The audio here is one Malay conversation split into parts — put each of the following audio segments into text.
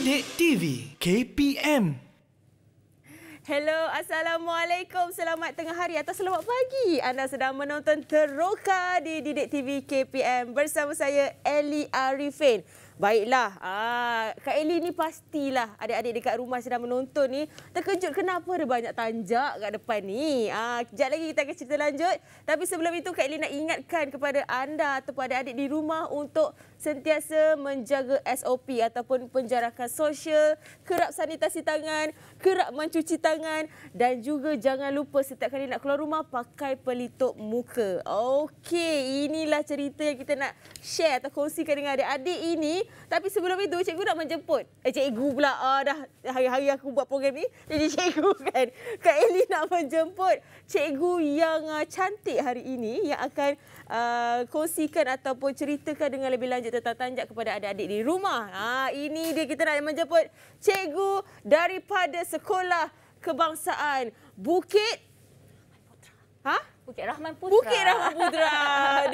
Bilik TV KPM. Hello, Assalamualaikum. Selamat tengah hari atau selamat pagi. Anda sedang menonton Teroka di Didik TV KPM bersama saya, Eli Arifin. Baiklah, ah, Kak Eli ni pastilah adik-adik dekat rumah sedang menonton ni terkejut kenapa ada banyak tanjak kat depan ni. Ah, kejap lagi kita akan cerita lanjut. Tapi sebelum itu Kak Eli nak ingatkan kepada anda ataupun adik-adik di rumah untuk sentiasa menjaga SOP ataupun penjarakan sosial, kerap sanitasi tangan, kerap mencuci tangan dan juga jangan lupa setiap kali nak keluar rumah pakai pelitup muka. Okey, inilah cerita yang kita nak share atau kongsikan dengan adik-adik ini. Tapi sebelum itu cikgu nak menjemput. Eh cikgu pula ah, dah hari-hari aku buat program ni jadi cikgu kan. Kak Eli nak menjemput cikgu yang ah, cantik hari ini yang akan Uh, kongsikan ataupun ceritakan dengan lebih lanjut tentang tanjak kepada adik-adik di rumah. Ha, ini dia kita nak menjemput cikgu daripada sekolah kebangsaan Bukit. Ha? Bukit Rahman Putra. Bukit Rahman Putra.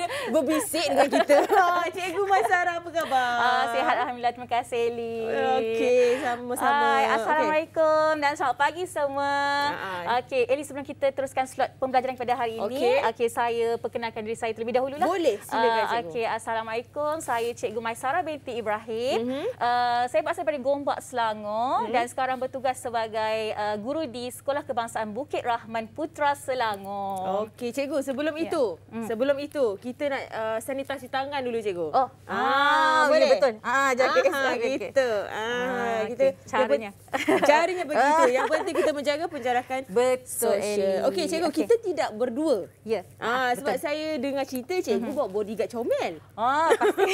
Dia berbisik dengan kita. Ah, Cikgu Masara apa khabar? Ah, sihat Alhamdulillah. Terima kasih Li. Okey, sama-sama. Assalamualaikum okay. dan selamat pagi semua. Ah, ah. Okey, Eli sebelum kita teruskan slot pembelajaran pada hari ini. Okey, okay, saya perkenalkan diri saya terlebih dahulu. Lah. Boleh, silakan uh, Okey, Assalamualaikum. Saya Cikgu Masara binti Ibrahim. Mm-hmm. Uh, saya berasal dari Gombak, Selangor. Mm-hmm. Dan sekarang bertugas sebagai uh, guru di Sekolah Kebangsaan Bukit Rahman Putra, Selangor. Okey. Okey cikgu sebelum ya. itu hmm. sebelum itu kita nak uh, sanitasi tangan dulu cikgu. Oh. Ah, ah ya, boleh ya, betul. Ah jaga okay, okay. kita. Ah kita okay. Ah, ah, ah, caranya. Caranya begitu. Yang penting kita menjaga penjarakan betul. Okey cikgu okay. kita tidak berdua. Ya. Ah, ah sebab saya dengar cerita cikgu uh-huh. bawa bodyguard comel. Ah pasti.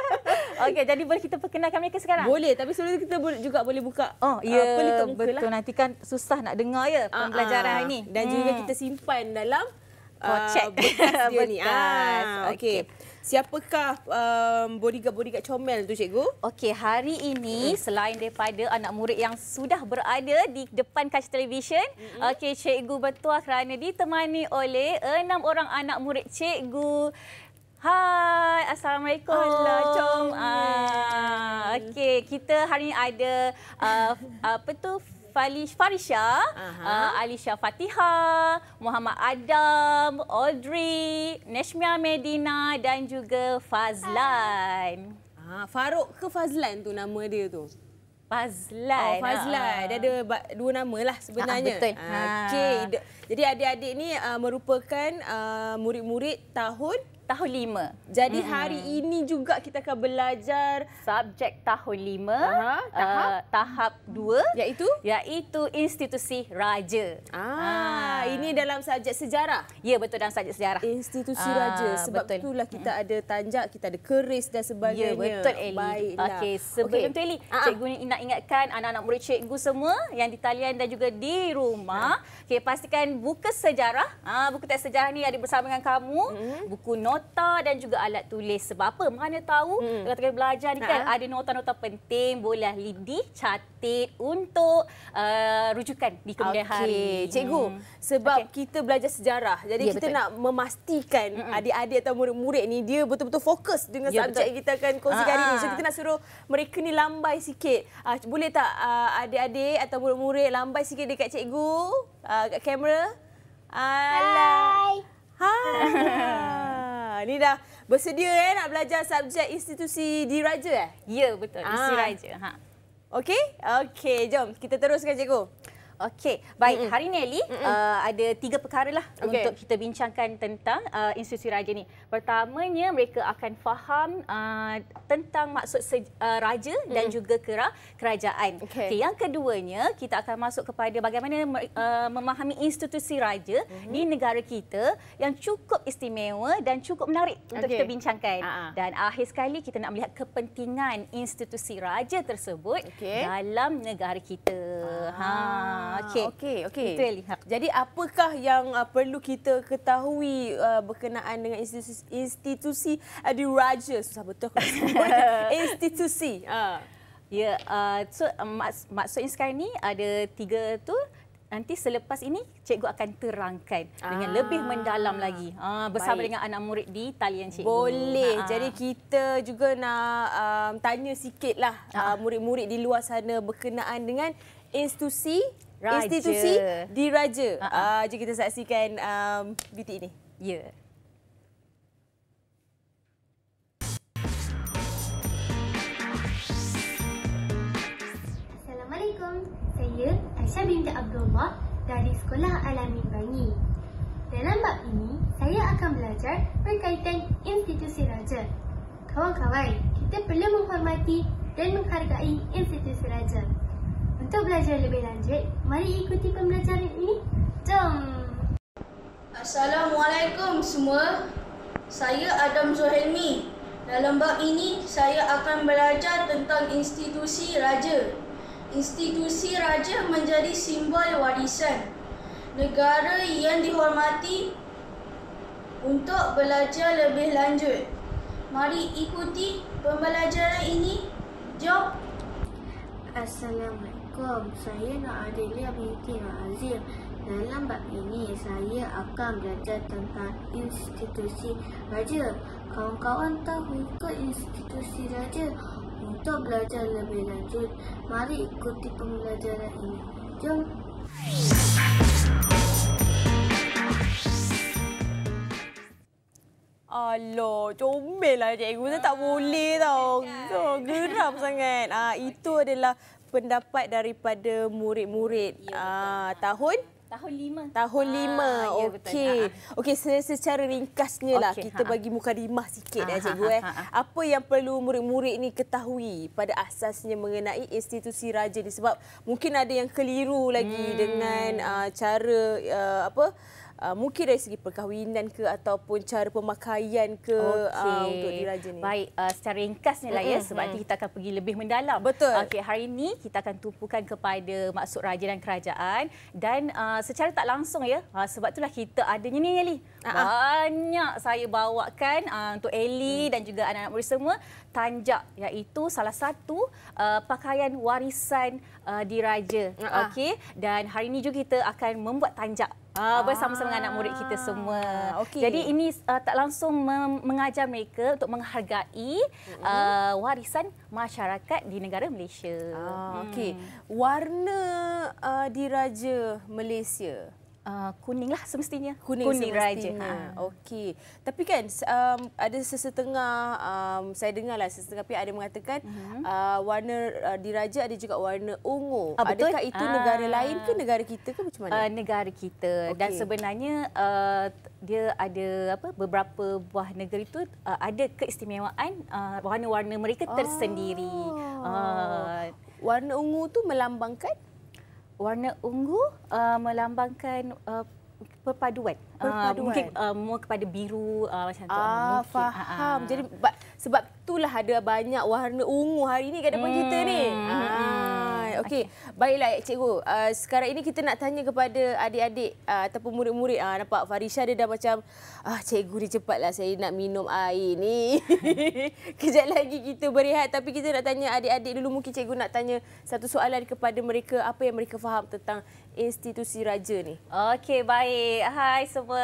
Okey jadi boleh kita perkenalkan mereka sekarang? Boleh tapi sebelum itu kita juga boleh buka. Oh uh, ya yeah, uh, betul lah. nanti kan susah nak dengar ya pembelajaran uh-huh. ini dan hmm. juga kita simpan dalam kocek uh, bekas dia ni. Ah, okey. Siapakah um, bodyguard-bodyguard comel tu cikgu? Okey, hari ini hmm. selain daripada anak murid yang sudah berada di depan kaca televisyen, mm-hmm. okey cikgu bertuah kerana ditemani oleh enam orang anak murid cikgu. Hai, assalamualaikum. Hello, oh. Ah, okey, kita hari ini ada uh, apa tu Falish Farisha, uh, Alisha Fatiha, Muhammad Adam, Audrey, Nashmia Medina dan juga Fazlan. Ah, Farouk ke Fazlan tu nama dia tu? Fazlan. Oh, Fazlan. Ha. Dia ada dua nama lah sebenarnya. Ha, betul. Ha. Okay. Jadi adik-adik ni uh, merupakan uh, murid-murid tahun tahun 5. Jadi hmm hari ini juga kita akan belajar subjek tahun 5 Aha, tahap uh, tahap dua iaitu iaitu institusi raja. Ah, ah ini dalam subjek sejarah. Ya betul dalam subjek sejarah. Institusi ah, raja sebab betul. itulah kita hmm ada tanjak, kita ada keris dan sebagainya. Ya betul Eli. Okay sebelum okay. tu Eli, ah. ah. cikgu nak ingatkan anak-anak murid cikgu semua yang di talian dan juga di rumah, ah. okey pastikan buku sejarah, ah buku teks sejarah ni ada bersama dengan kamu. hmm Buku no nota dan juga alat tulis. Sebab apa? Mana tahu hmm. kalau tengah belajar ni kan ha. ada nota-nota penting boleh lidih, catit untuk uh, rujukan di kemudian okay. hari. Cikgu, hmm. sebab okay. kita belajar sejarah. Jadi ya, kita betul. nak memastikan adik-adik atau murid-murid ni dia betul-betul fokus dengan ya, subjek betul. kita akan kongsikan hari ah, ni. Ah, so ah. kita nak suruh mereka ni lambai sikit. Uh, boleh tak uh, adik-adik atau murid-murid lambai sikit dekat cikgu? Uh, kat kamera? Hai. Hai. Ah, ni dah bersedia eh nak belajar subjek institusi diraja eh? Ya, betul. Ah. Isi raja. Ha. Okey? Okey, jom kita teruskan cikgu. Okey, baik. Mm-mm. Hari ini Eli, uh, ada tiga perkara lah okay. untuk kita bincangkan tentang uh, institusi raja ini. Pertamanya, mereka akan faham uh, tentang maksud uh, raja mm. dan juga kera- kerajaan. Okay. Okay, yang keduanya, kita akan masuk kepada bagaimana uh, memahami institusi raja mm-hmm. di negara kita yang cukup istimewa dan cukup menarik okay. untuk kita bincangkan. Uh-huh. Dan akhir sekali, kita nak melihat kepentingan institusi raja tersebut okay. dalam negara kita. Uh-huh. Ha. Ah, ah, okey. Okey, okey. Kita lihat. Jadi apakah yang uh, perlu kita ketahui uh, berkenaan dengan institusi institusi uh, diraja susah betul aku institusi. Uh. Ya, yeah, uh, so uh, maks- maksudnya sekarang ni ada tiga tu nanti selepas ini cikgu akan terangkan dengan lebih mendalam lagi ah, bersama Baik. dengan anak murid di talian cikgu. Boleh. Ah. Jadi kita juga nak um, tanya sikitlah ah. uh, murid-murid di luar sana berkenaan dengan institusi Raja. institusi diraja. Uh-huh. Uh, jom kita saksikan um, BT ini. Ya. Yeah. Assalamualaikum. Saya Aisyah binti Abdullah dari Sekolah Alamin Bangi. Dalam bab ini, saya akan belajar berkaitan institusi raja. Kawan-kawan, kita perlu menghormati dan menghargai institusi raja. Untuk belajar lebih lanjut, mari ikuti pembelajaran ini. Jom! Assalamualaikum semua. Saya Adam Zohelmi. Dalam bab ini, saya akan belajar tentang institusi raja. Institusi raja menjadi simbol warisan. Negara yang dihormati untuk belajar lebih lanjut. Mari ikuti pembelajaran ini. Jom! Assalamualaikum. Assalamualaikum Saya Nak Adelia binti Nak Azim Dalam bab ini saya akan belajar tentang institusi raja Kawan-kawan tahu ke institusi raja? Untuk belajar lebih lanjut Mari ikuti pembelajaran ini Jom Alah, comel lah cikgu. Saya tak ah, boleh tau. So, geram sangat. Ah, itu adalah pendapat daripada murid-murid ya, ah, tahun tahun lima. Tahun ah, lima. Ha, Okey. Ya, Okey, okay, secara ringkasnya lah kita ha. bagi mukadimah sikit ha, ha, cikgu eh. Apa yang perlu murid-murid ni ketahui pada asasnya mengenai institusi raja ni sebab mungkin ada yang keliru lagi hmm. dengan uh, cara uh, apa uh, mungkin dari segi perkahwinan ke ataupun cara pemakaian ke okay. uh, untuk diraja ni? Baik, uh, secara ringkasnya lah mm-hmm. ya sebab mm-hmm. kita akan pergi lebih mendalam. Betul. Okey, hari ini kita akan tumpukan kepada maksud raja dan kerajaan dan uh, secara tak langsung ya uh, sebab itulah kita adanya ni Eli. Uh-huh. Banyak saya bawakan uh, untuk Eli mm. dan juga anak-anak murid semua tanjak iaitu salah satu uh, pakaian warisan uh, diraja. Uh-huh. Okey, dan hari ini juga kita akan membuat tanjak Uh, bersama-sama ah. dengan anak murid kita semua. Okay. Jadi ini uh, tak langsung mengajar mereka untuk menghargai uh, warisan masyarakat di negara Malaysia. Ah, hmm. Okey, warna uh, diraja Malaysia. Uh, kuning lah semestinya. Kuning, kuning semestinya. Ha, Okey. Tapi kan um, ada sesetengah, um, saya dengar lah sesetengah pihak ada mengatakan mm-hmm. uh, warna uh, diraja ada juga warna ungu. Uh, betul. itu uh, negara lain ke negara kita ke macam mana? Uh, negara kita. Okay. Dan sebenarnya uh, dia ada apa beberapa buah negeri itu uh, ada keistimewaan uh, warna-warna mereka tersendiri. Uh, warna ungu tu melambangkan? warna ungu uh, melambangkan uh, perpaduan. Uh, perpaduan. Uh, mungkin uh, more kepada biru uh, macam tu. Ah, uh, faham. Uh, Jadi sebab itulah ada banyak warna ungu hari ini kat depan hmm. kita ni. Hmm. Uh. Okey, baiklah cikgu. Uh, sekarang ini kita nak tanya kepada adik-adik uh, ataupun murid-murid. Uh, nampak Farisha dia dah macam, ah, cikgu ni cepatlah saya nak minum air ni. Kejap lagi kita berehat. Tapi kita nak tanya adik-adik dulu. Mungkin cikgu nak tanya satu soalan kepada mereka. Apa yang mereka faham tentang institusi raja ni. Okey, baik. Hai semua.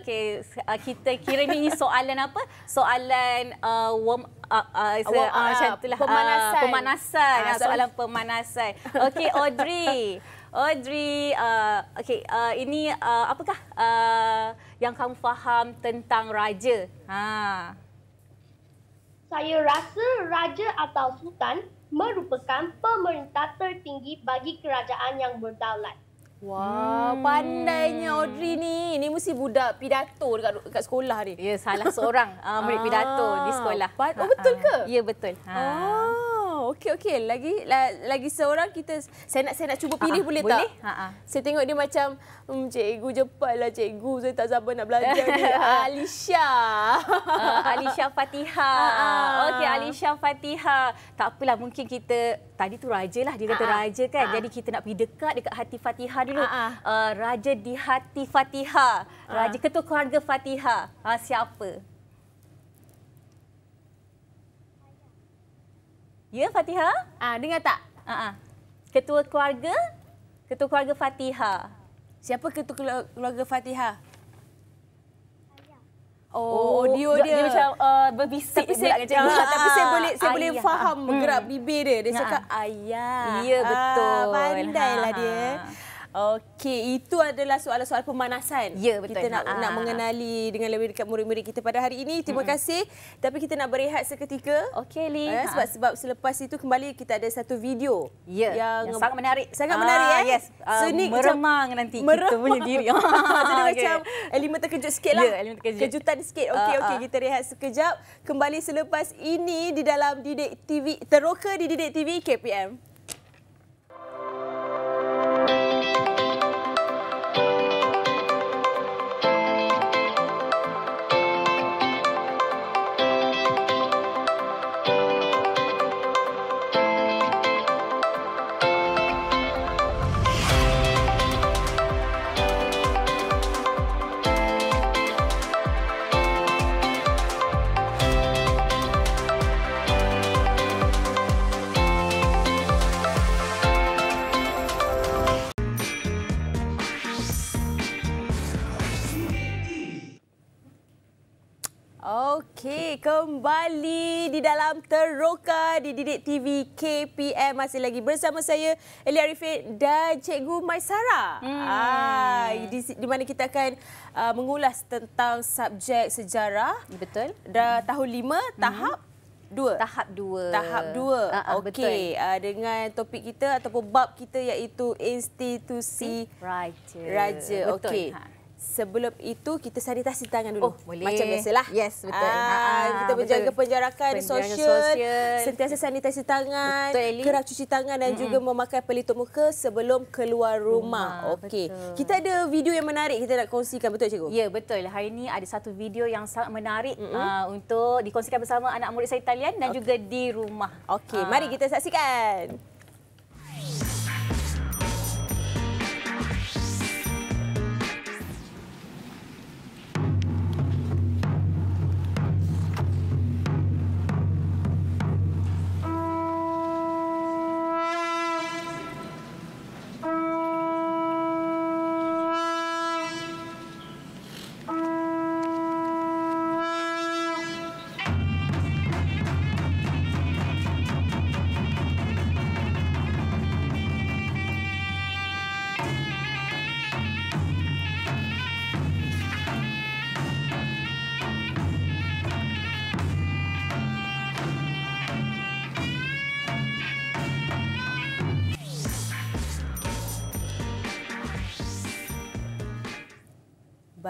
Okey, ah, kita kira ni soalan apa? Soalan uh, warm uh, uh, warm uh, up. Uh, pemanasan. Uh, pemanasan. Uh, soalan pemanasan. Okey, Audrey. Audrey, uh, okey, uh, ini uh, apakah uh, yang kamu faham tentang raja? Ha. Saya rasa raja atau sultan merupakan pemerintah tertinggi bagi kerajaan yang berdaulat. Wah, hmm. pandainya Audrey ni. Ini mesti budak pidato dekat, dekat sekolah ni. Ya, salah seorang uh, murid ah. pidato di sekolah. Oh, betul ha. ke? Ya, betul. Ha. Oh okey okey lagi la, lagi seorang kita saya nak saya nak cuba ha, ha. pilih uh-huh. boleh tak? Boleh. Ha, uh-huh. Saya tengok dia macam um, cikgu cepatlah cikgu saya tak sabar nak belajar ni. Alisha. uh, Alisha Fatiha. uh Okey Alisha Fatiha. Tak apalah mungkin kita tadi tu rajalah dia kata uh raja kan. uh Jadi kita nak pergi dekat dekat hati Fatiha dulu. uh Uh, raja di hati Fatiha. Raja uh-huh. ketua keluarga Fatiha. Uh, siapa? Ya, Fatihah, Ah, dengar tak? Ah, ah. Ketua keluarga, ketua keluarga Fatihah. Siapa ketua keluarga Fatihah? Oh, oh, dia dia, macam uh, berbisik pula macam tu. Tapi saya boleh saya ayah. boleh faham hmm. gerak bibir dia. Dia ah, ah. cakap ayah. Ya betul. Ah, pandailah ha. ha dia. Ha. Okey, itu adalah soalan-soalan pemanasan. Ya, betul. Kita nak, nak ah. mengenali dengan lebih dekat murid-murid kita pada hari ini. Terima hmm. kasih. Tapi kita nak berehat seketika. Okey, Li. Ha. Sebab ah. sebab selepas itu kembali kita ada satu video ya, yang, yang sangat menarik. Sangat menarik, ah, eh? Yes. Ah, so, uh, meremang nanti meremang. kita punya diri. Jadi okay. macam elemen terkejut sikit lah. Ya, elemen terkejut. Kejutan sikit. Okey, uh, okey. Kita rehat sekejap. Kembali selepas ini di dalam Didik TV. Teroka di Didik TV KPM. kembali di dalam Teroka di Didik TV KPM. Masih lagi bersama saya, Elia Arifin dan Cikgu Maisara. Hmm. Ah, di, di mana kita akan uh, mengulas tentang subjek sejarah. Betul. Dah hmm. tahun lima, tahap hmm. dua. Tahap dua. Tahap dua. Uh-huh, Okey. Uh, dengan topik kita ataupun bab kita iaitu institusi Raja. Raja. Betul. Ha. Sebelum itu kita sanitasi tangan dulu. Oh, boleh. Macam biasalah. Yes, betul. Ah, ha, kita menjaga betul. penjarakan sosial, sosial, sentiasa sanitasi tangan, kerap cuci tangan dan mm -hmm. juga memakai pelitup muka sebelum keluar rumah. rumah. Okey. Kita ada video yang menarik kita nak kongsikan, betul cikgu? Ya, betul. Hari ini ada satu video yang sangat menarik mm -hmm. uh, untuk dikongsikan bersama anak murid saya Italian dan okay. juga di rumah. Okey, uh. mari kita saksikan. Okay.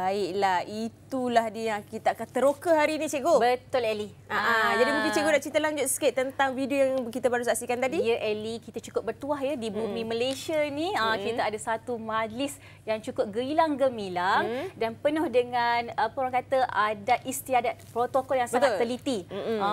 baiklah itu itulah dia yang kita akan teroka hari ini cikgu. Betul Eli. Ha jadi mungkin cikgu nak cerita lanjut sikit tentang video yang kita baru saksikan tadi. Ya Eli, kita cukup bertuah ya di hmm. bumi Malaysia ni. Ha, hmm. kita ada satu majlis yang cukup gerilang gemilang hmm. dan penuh dengan apa orang kata ada istiadat protokol yang sangat Betul. teliti. Hmm. Ha,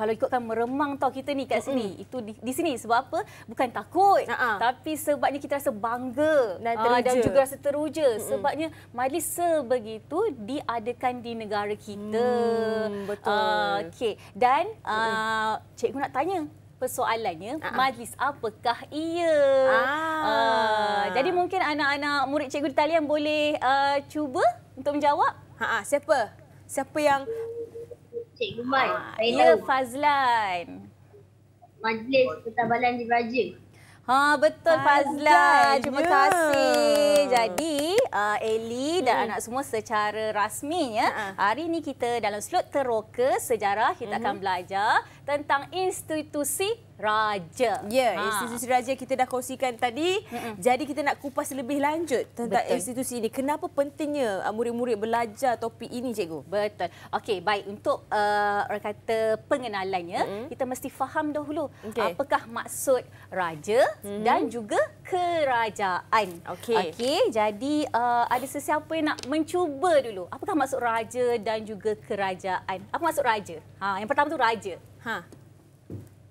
kalau ikutkan meremang tau kita ni kat hmm. sini. Itu di, di sini sebab apa? Bukan takut ha, ha. tapi sebabnya kita rasa bangga dan, teruja. dan juga rasa teruja hmm. sebabnya majlis sebegitu di ada diadakan di negara kita. Hmm, betul. Ah, okay, Dan uh, cikgu nak tanya persoalannya uh-huh. majlis apakah ia ah. uh, jadi mungkin anak-anak murid cikgu di talian boleh uh, cuba untuk menjawab ha ah siapa siapa yang cikgu mai ah, ya fazlan majlis pertabalan diraja Ha betul Fazla. Terima yeah. kasih. Jadi uh, Eli dan mm. anak semua secara rasminya uh-huh. hari ini kita dalam slot teroka sejarah kita mm-hmm. akan mhm. belajar tentang institusi raja. Ya, ha. institusi raja kita dah kongsikan tadi. Mm-mm. Jadi kita nak kupas lebih lanjut tentang Betul. institusi ini. Kenapa pentingnya uh, murid-murid belajar topik ini, cikgu? Betul. Okey, baik untuk uh, orang kata pengenalannya, mm-hmm. kita mesti faham dahulu okay. apakah maksud raja mm-hmm. dan juga kerajaan. Okey. Okey, jadi uh, ada sesiapa yang nak mencuba dulu. Apakah maksud raja dan juga kerajaan? Apa maksud raja? Ha, yang pertama tu raja. Ha.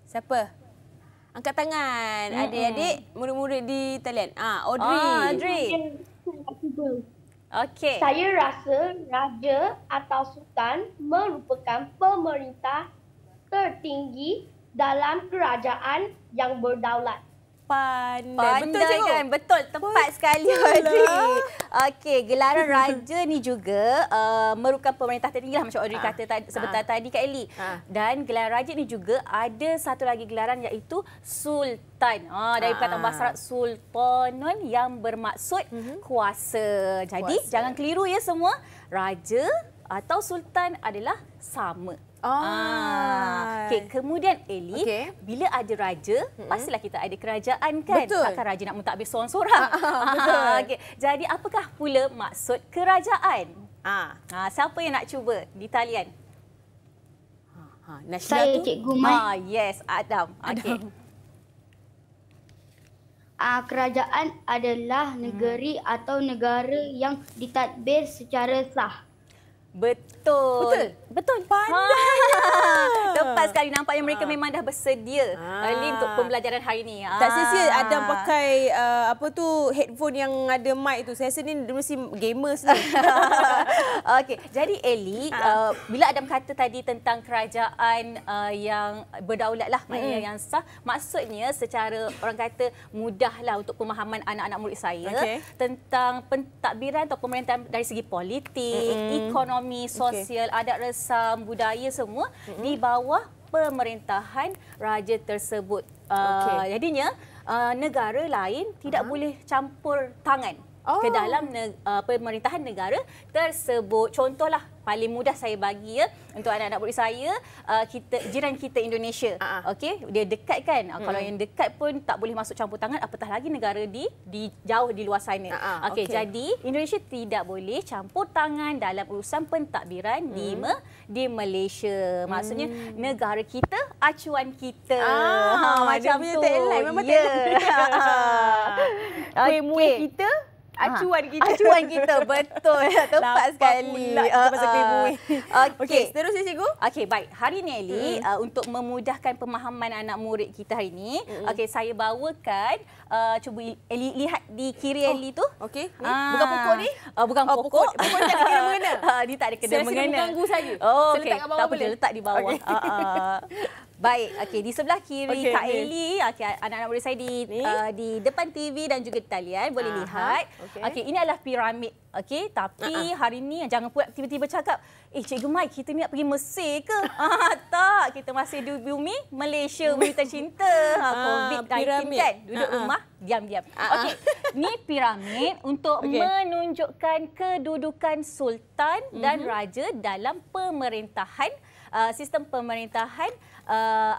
Siapa? Angkat tangan. Mm -hmm. Adik-adik murid-murid di talian. Ah, Audrey. Ah, Audrey. Okey. Saya rasa raja atau sultan merupakan pemerintah tertinggi dalam kerajaan yang berdaulat pandai. pandai eh, betul kan? Betul tepat betul sekali. Lah. Okey, gelaran raja ni juga uh, merupakan pemerintah tertinggi lah macam Audrey ha. kata sebentar ha. tadi Kak Eli. Ha. Dan gelaran raja ni juga ada satu lagi gelaran iaitu sultan. Ah dari kata bahasa Arab sultanon yang bermaksud mm-hmm. kuasa. Jadi kuasa. jangan keliru ya semua. Raja atau sultan adalah sama. Ah. ah. Okay, kemudian Eli, okay. bila ada raja, mm-hmm. pastilah kita ada kerajaan kan? Betul. Takkan raja nak mentadbir seorang-seorang. Ah, ah, okay. Jadi apakah pula maksud kerajaan? Ah. ah siapa yang nak cuba di talian? Ha, ha Saya tu? Cikgu Mai. Ah, yes, Adam. Okay. Adam. Ah, kerajaan adalah negeri hmm. atau negara yang ditadbir secara sah. Betul. Betul. Betul. Tepat sekali nampaknya mereka ah. memang dah bersedia Ali ah. untuk pembelajaran hari ini. Tak sia-sia ah. ada pakai uh, apa tu headphone yang ada mic tu. Saya rasa ni mesti gamers ni. Okey, jadi Eli uh, bila Adam kata tadi tentang kerajaan uh, yang berdaulat lah hmm. yang sah, maksudnya secara orang kata mudah lah untuk pemahaman anak-anak murid saya okay. tentang pentadbiran atau pemerintahan dari segi politik, hmm. ekonomi ekonomi, sosial, okay. adat resam, budaya semua mm -hmm. di bawah pemerintahan raja tersebut. Ah, okay. Uh, jadinya uh, negara lain tidak uh -huh. boleh campur tangan oh. ke dalam ne uh, ah, pemerintahan negara tersebut. Contohlah paling mudah saya bagi ya untuk anak-anak murid saya uh, kita jiran kita Indonesia uh-huh. okey dia dekat kan uh, kalau hmm. yang dekat pun tak boleh masuk campur tangan apatah lagi negara di di jauh di luar sana uh-huh. okey okay. jadi Indonesia tidak boleh campur tangan dalam urusan pentadbiran hmm. di ma- di Malaysia maksudnya hmm. negara kita acuan kita ah, ha, macam dia tu memang yeah. tak Okay. Ya. Kuih-muih kita Acuan kita. Acuan kita betul. tepat sekali. Lapa pula uh, Okey, okay, seterusnya cikgu. Okey, baik. Hari ini Eli, mm. uh, untuk memudahkan pemahaman anak murid kita hari ini, mm. okey, saya bawakan, uh, cuba Eli lihat di kiri oh. Eli tu. Okey, ah. bukan pokok ni? Uh, bukan pokok. Oh, pokok. pokok tak ada kena-mengena. Uh, ah, dia tak ada kena-mengena. Sila-sila mengganggu saja. Oh, okay. Saya letak tak boleh. letak di bawah. Okay. Uh, uh. Baik, okey di sebelah kiri okay, Kak Eli, okey anak-anak murid saya di uh, di depan TV dan juga di talian boleh Aha. lihat. Okey, okay, ini adalah piramid. Okey, tapi uh-uh. hari ini jangan pula tiba-tiba cakap, "Eh Cikgu Mai, kita ni nak pergi Mesir ke?" ah, tak, kita masih di bumi Malaysia, bumi tercinta. Ha ah, COVID-19 piramid. kan. Ha, Duduk uh-uh. rumah diam-diam. Uh-uh. Okey, ni piramid untuk okay. menunjukkan kedudukan sultan uh-huh. dan mhm. raja dalam pemerintahan uh, sistem pemerintahan uh,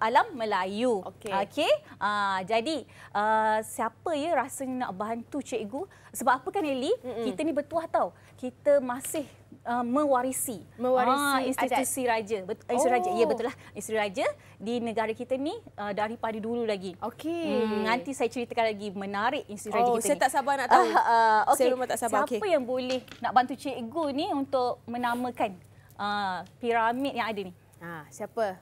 alam Melayu. Okey. Okay? Uh, ah, jadi uh, siapa ya rasa nak bantu cikgu? Sebab apa kan Eli? Mm-mm. Kita ni bertuah tau. Kita masih Uh, mewarisi mewarisi ah, institusi adat. raja betul isteri oh. raja ya oh. betul lah isteri raja di negara kita ni uh, daripada dulu lagi okey hmm, nanti saya ceritakan lagi menarik institusi oh, raja kita saya ni. tak sabar nak tahu uh, ah, uh, ah, okay. saya rumah tak sabar siapa okay. yang boleh nak bantu cikgu ni untuk menamakan uh, piramid yang ada ni ha siapa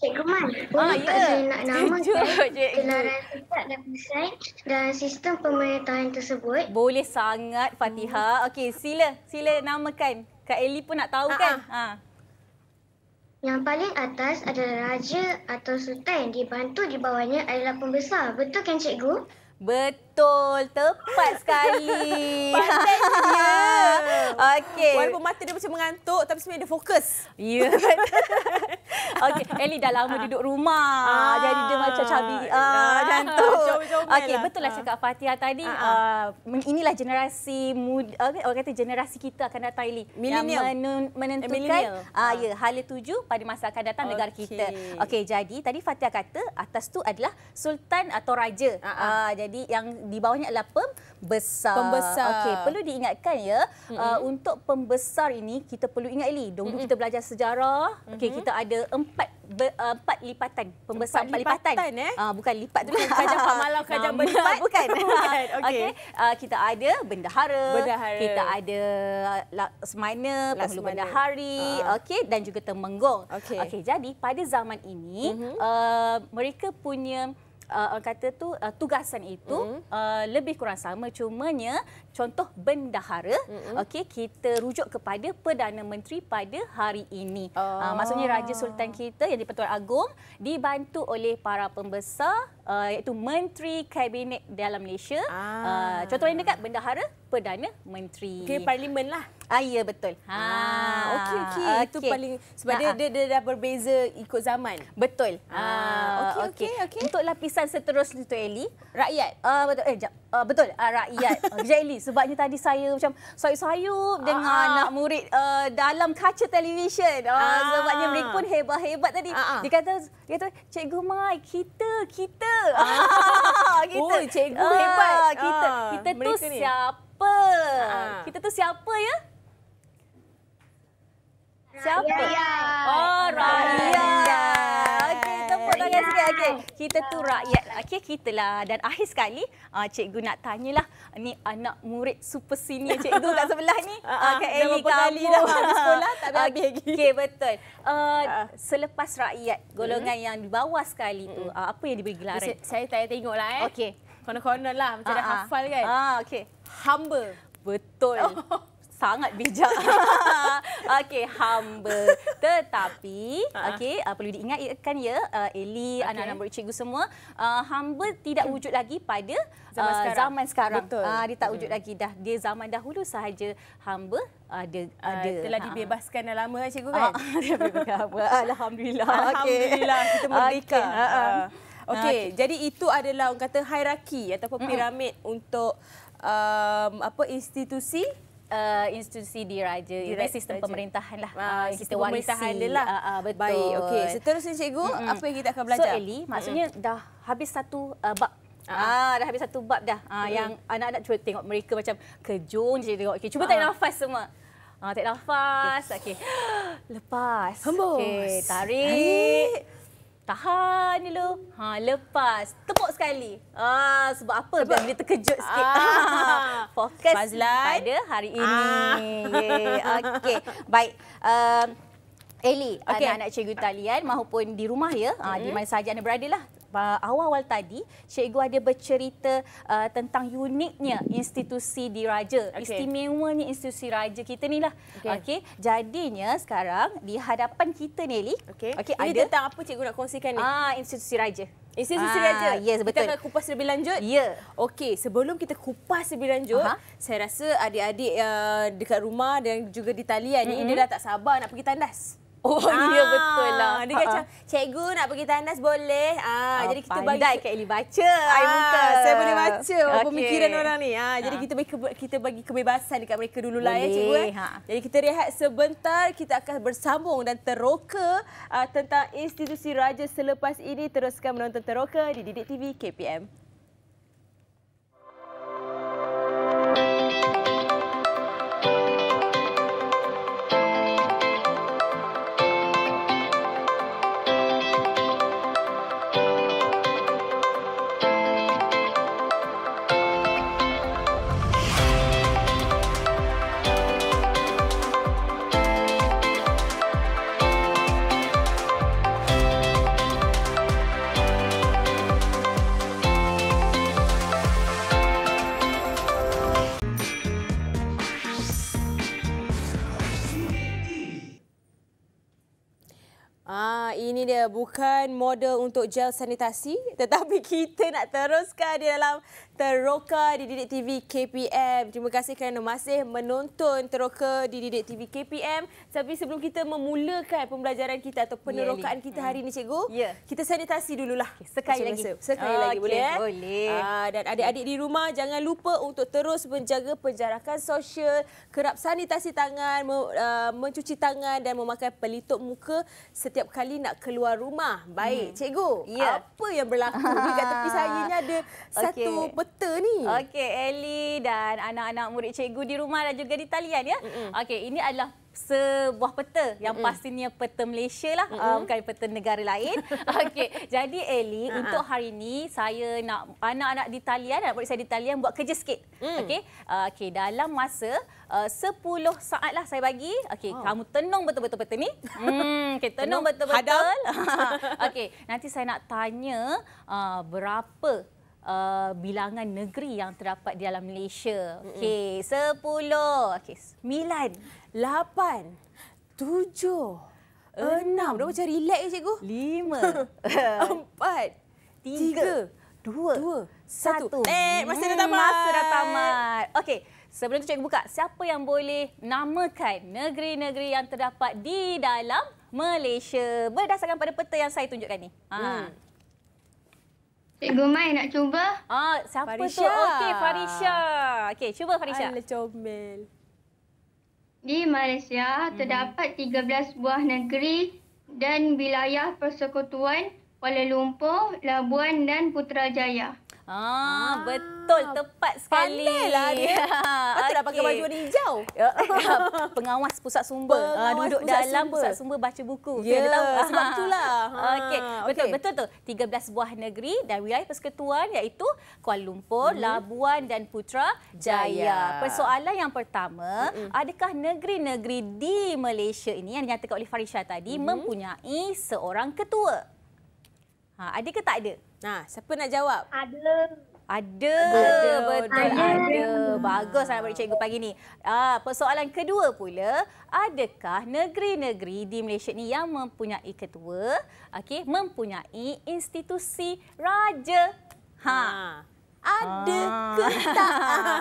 Cikgu Man, ah, boleh ah, tak yeah. saya nak nama Cikgu. kenalan sifat dan desain dan sistem pemerintahan tersebut? Boleh sangat, Fatiha. Hmm. Okey, sila sila namakan. Kak Eli pun nak tahu ah, kan? Ah. ah. Yang paling atas adalah raja atau sultan. Dibantu di bawahnya adalah pembesar. Betul kan, Cikgu? Betul. Betul. Tepat sekali. Pantai Okey. Walaupun mata dia macam mengantuk tapi sebenarnya dia fokus. Ya. Yeah. Okey, Ellie dah lama ha. duduk rumah. Ha. jadi dia macam cabi ah, ah Okey, lah. betul lah ha. cakap Fatia tadi. Ha. Uh, inilah generasi muda, okay, orang kata generasi kita akan datang Ellie yang menun, menentukan uh, ya, hala tuju pada masa akan datang okay. negara kita. Okey, jadi tadi Fatia kata atas tu adalah sultan atau raja. Ha. Uh, jadi yang di bawahnya adalah pembesar. pembesar. Okey, perlu diingatkan ya, mm-hmm. uh, untuk pembesar ini kita perlu ingat Eli, dulu mm-hmm. kita belajar sejarah. Mm-hmm. Okey, kita ada empat uh, empat lipatan pembesar empat, empat lipatan, lipatan eh? uh, bukan lipat tu kajian pak malau kajian berlipat bukan, bukan. okey okay. uh, kita ada bendahara, bendahara. kita ada uh, laksmana perlu bendahari uh. okey dan juga temenggong okey okay, jadi pada zaman ini mm-hmm. uh, mereka punya uh, orang kata tu uh, tugasan itu mm uh, lebih kurang sama cumanya contoh bendahara mm-hmm. okey kita rujuk kepada perdana menteri pada hari ini ah, oh. uh, maksudnya raja sultan kita yang di-Pertuan Agong dibantu oleh para pembesar uh, iaitu menteri kabinet dalam Malaysia ah. uh, contoh yang dekat bendahara perdana menteri okey parlimen lah ah ya betul ha ah. okey okey okay. itu paling sebab nah, dia, dia dia dah berbeza ikut zaman betul ah okey okey okay. okay. untuk lapisan seterusnya tu Eli rakyat uh, betul eh jap. Uh, betul uh, rakyat Jelly sebabnya tadi saya macam sayup-sayup ah, dengan anak ah. uh murid uh, dalam kaca televisyen. Uh, uh Sebabnya mereka pun hebat-hebat tadi. uh Dia kata, dia kata, Cikgu Mai, kita, kita. uh kita. Oh, cikgu uh hebat. uh Kita, kita tu ni. siapa? uh Kita tu siapa ya? ya? Siapa? Ya, ya. Oh, kita tu rakyat lah. okey kita lah dan akhir sekali uh, cikgu nak tanyalah ni anak murid super senior cikgu kat sebelah ni uh, Kak Eli Kak Ali dah habis sekolah tak ada okay, lagi okey betul uh, selepas rakyat golongan hmm. yang di bawah sekali tu uh, apa yang diberi gelaran saya, saya tak payah tengok lah eh okey corner-corner lah macam uh, dah uh. hafal kan ah uh, okey humble betul oh sangat bijak. okey, humble. Tetapi, okey, uh, perlu diingatkan ya, uh, Eli, okay. anak-anak murid cikgu semua, uh, humble tidak hmm. wujud lagi pada uh, zaman sekarang. Zaman sekarang. Betul. Uh, dia tak wujud hmm. lagi dah. Dia zaman dahulu sahaja humble ada uh, ada uh, ah, telah dibebaskan dah lama eh, cikgu ah, kan? Alhamdulillah. Alhamdulillah kita merdeka. Okey, jadi itu adalah orang kata hierarki ataupun piramid hmm. untuk um, apa institusi uh, institusi diraja ini sistem raja. pemerintahan lah uh, kita pemerintahan warisi Uh, uh, betul baik okey seterusnya cikgu mm-hmm. apa yang kita akan belajar so Eli maksudnya mm-hmm. dah habis satu uh, bab ah, ah, dah habis satu bab dah. Ah, hmm. yang anak-anak cuba tengok mereka macam kejung je tengok. Okey, cuba ah. tarik nafas semua. Ah, tarik nafas. okay. Lepas. Hembus. Okey, tarik. tarik tahan dulu. Ha lepas. Tepuk sekali. Ah sebab apa? Sebab dia terkejut sikit. Ah. Fokus Fazlan. pada hari ah. ini. Ah. Okey. Baik. Um, Eli, okay. anak-anak cikgu talian maupun di rumah ya, hmm. di mana sahaja anda berada lah uh, awal-awal tadi cikgu ada bercerita uh, tentang uniknya institusi diraja okay. istimewanya institusi raja kita ni lah okey okay. jadinya sekarang di hadapan kita Nelly okey okay, ada tentang apa cikgu nak kongsikan ni ah institusi raja Institusi ah, Raja. Yes, betul. Kita nak kupas lebih lanjut. Ya. Yeah. Okey, sebelum kita kupas lebih lanjut, uh saya rasa adik-adik uh, dekat rumah dan juga di talian mm-hmm. ni, dia dah tak sabar nak pergi tandas. Oh, ya, ah, ya betul lah. Dia uh, cikgu nak pergi tandas boleh. Ah, uh, jadi kita bagi. Pandai Kak Ellie baca. Ah, muka. Saya boleh baca oh, okay. pemikiran orang ni. Ah, uh. jadi ah. kita bagi, kita bagi kebebasan dekat mereka dulu lah ya, cikgu. Eh. Ha. Jadi kita rehat sebentar. Kita akan bersambung dan teroka uh, tentang institusi raja selepas ini. Teruskan menonton teroka di Didik TV KPM. okay bukan model untuk gel sanitasi tetapi kita nak teruskan di dalam Teroka di Didik TV KPM. Terima kasih kerana masih menonton Teroka di Didik TV KPM. Tapi sebelum kita memulakan pembelajaran kita atau ya, penerokaan ya. kita hmm. hari ini cikgu, yeah. kita sanitasi dululah. Okay, sekali lagi. Sekali okay. lagi boleh. Eh? boleh. Aa, ah, dan adik-adik di rumah jangan lupa untuk terus menjaga penjarakan sosial, kerap sanitasi tangan, ah, mencuci tangan dan memakai pelitup muka setiap kali nak keluar rumah. Baik, hmm. cikgu. Ya. Apa yang berlaku dekat tepi saya ni ada okay. satu peta ni. Okey, Ellie dan anak-anak murid cikgu di rumah dan juga di talian ya. Mm -mm. Okey, ini adalah sebuah peta yang mm. pastinya peta Malaysia lah mm-hmm. uh, bukan peta negara lain. Okey. Jadi Eli uh-huh. Ha, ha. untuk hari ini saya nak anak-anak di talian nak saya di talian buat kerja sikit. Mm. Okey. Uh, Okey dalam masa ah, uh, 10 saat lah saya bagi. Okey oh. kamu tenung betul-betul peta ni. Hmm okay, tenung, tenung betul-betul. Okey nanti saya nak tanya uh, berapa Uh, bilangan negeri yang terdapat di dalam Malaysia. Okey, sepuluh. Okey, sembilan. Lapan. Tujuh. Enam. Dah macam relax ke cikgu? Lima. empat. Tiga. tiga dua, dua. Satu. satu. Eh, masa dah hmm, tamat. Masa dah tamat. Okey, sebelum itu cikgu buka. Siapa yang boleh namakan negeri-negeri yang terdapat di dalam Malaysia berdasarkan pada peta yang saya tunjukkan ini. Ha. Hmm. Cikgu Mai nak cuba. Ah, siapa Farisha. tu? Okey, Farisha. Okey, cuba Farisha. Alah comel. Di Malaysia terdapat 13 mhm. buah negeri dan wilayah persekutuan Kuala Lumpur, Labuan dan Putrajaya. Ah, ah betul tepat sekali. lah dia. Aku okay. dah pakai baju warna hijau. Ya, pengawas pusat sumber ah, Pengawas duduk pusat dalam sumber. pusat sumber baca buku. Ya, yeah, tahu sebab itulah. Ha, okey, betul okay. betul betul tu. 13 buah negeri dan wilayah persekutuan iaitu Kuala Lumpur, hmm. Labuan dan Putra Jaya. Jaya. Persoalan yang pertama, hmm. adakah negeri-negeri di Malaysia ini yang dinyatakan oleh Farisha tadi hmm. mempunyai seorang ketua? Ha, adakah tak ada? Nah, siapa nak jawab? Ada. Ada. Ada betul. Ada. ada. Bagus anak murid cikgu pagi ni. Ah, persoalan kedua pula, adakah negeri-negeri di Malaysia ni yang mempunyai ketua, okey, mempunyai institusi raja? Ha. ha ada ah. ke tak? Ah.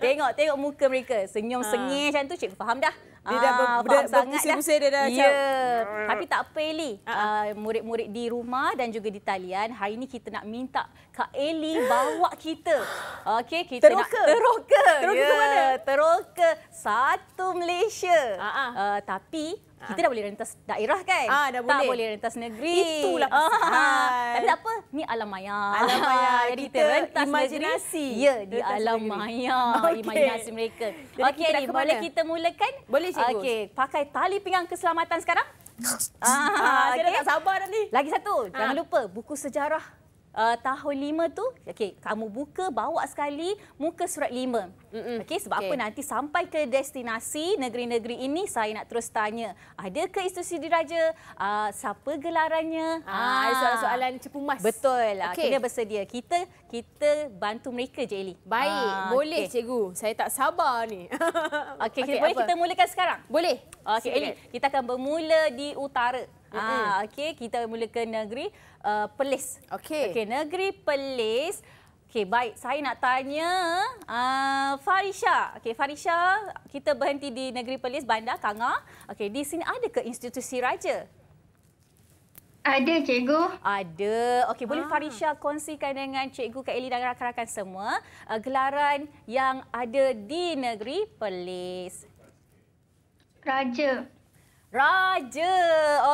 tengok tengok muka mereka senyum ah. sengih macam tu cik faham dah. Dia dah ah, ber, berpusing-pusing dah. dia dah. Ya. Yeah. Tapi tak apa Eli. Ah, ah. ah. murid-murid di rumah dan juga di talian hari ini kita nak minta Kak Eli bawa kita. Okey kita teroka. nak teroka. Teroka yeah. ke ya, mana? Teroka satu Malaysia. ah. Uh, tapi kita dah boleh rentas daerah kan? Ah, dah boleh. Tak boleh rentas negeri. Itulah pasal. Ah. Tapi tak apa, ni alam maya. Alam maya. Jadi kita rentas imajinasi. negeri. Ya, di rentas alam maya. Okay. Imajinasi mereka. Okey, okay, boleh kita mulakan? Boleh, Cikgu. Okay, pakai tali pinggang keselamatan sekarang. Ah, ah, okay. Saya dah tak sabar dah Lagi satu, ah. jangan lupa buku sejarah uh, tahun lima tu okay, kamu buka bawa sekali muka surat 5 okay. sebab okay. apa nanti sampai ke destinasi negeri-negeri ini saya nak terus tanya ada ke institusi diraja uh, siapa gelarannya ah soalan-soalan ah. cepu mas betul ah, okay. kita bersedia kita kita bantu mereka je Eli baik ah, boleh okay. cikgu saya tak sabar ni okey okay, boleh kita mulakan sekarang boleh Okay, Eli kita akan bermula di utara Ah, okey kita mulakan negeri uh, Perlis. Okey. Okey, negeri Perlis. Okey, baik. Saya nak tanya uh, Farisha. Okey, Farisha, kita berhenti di negeri Perlis, Bandar kanga, Okey, di sini ada ke institusi raja? Ada, cikgu. Ada. Okey, boleh ah. Farisha kongsikan dengan cikgu Kak Eli dan rakan-rakan semua uh, gelaran yang ada di negeri Perlis? Raja. Raja.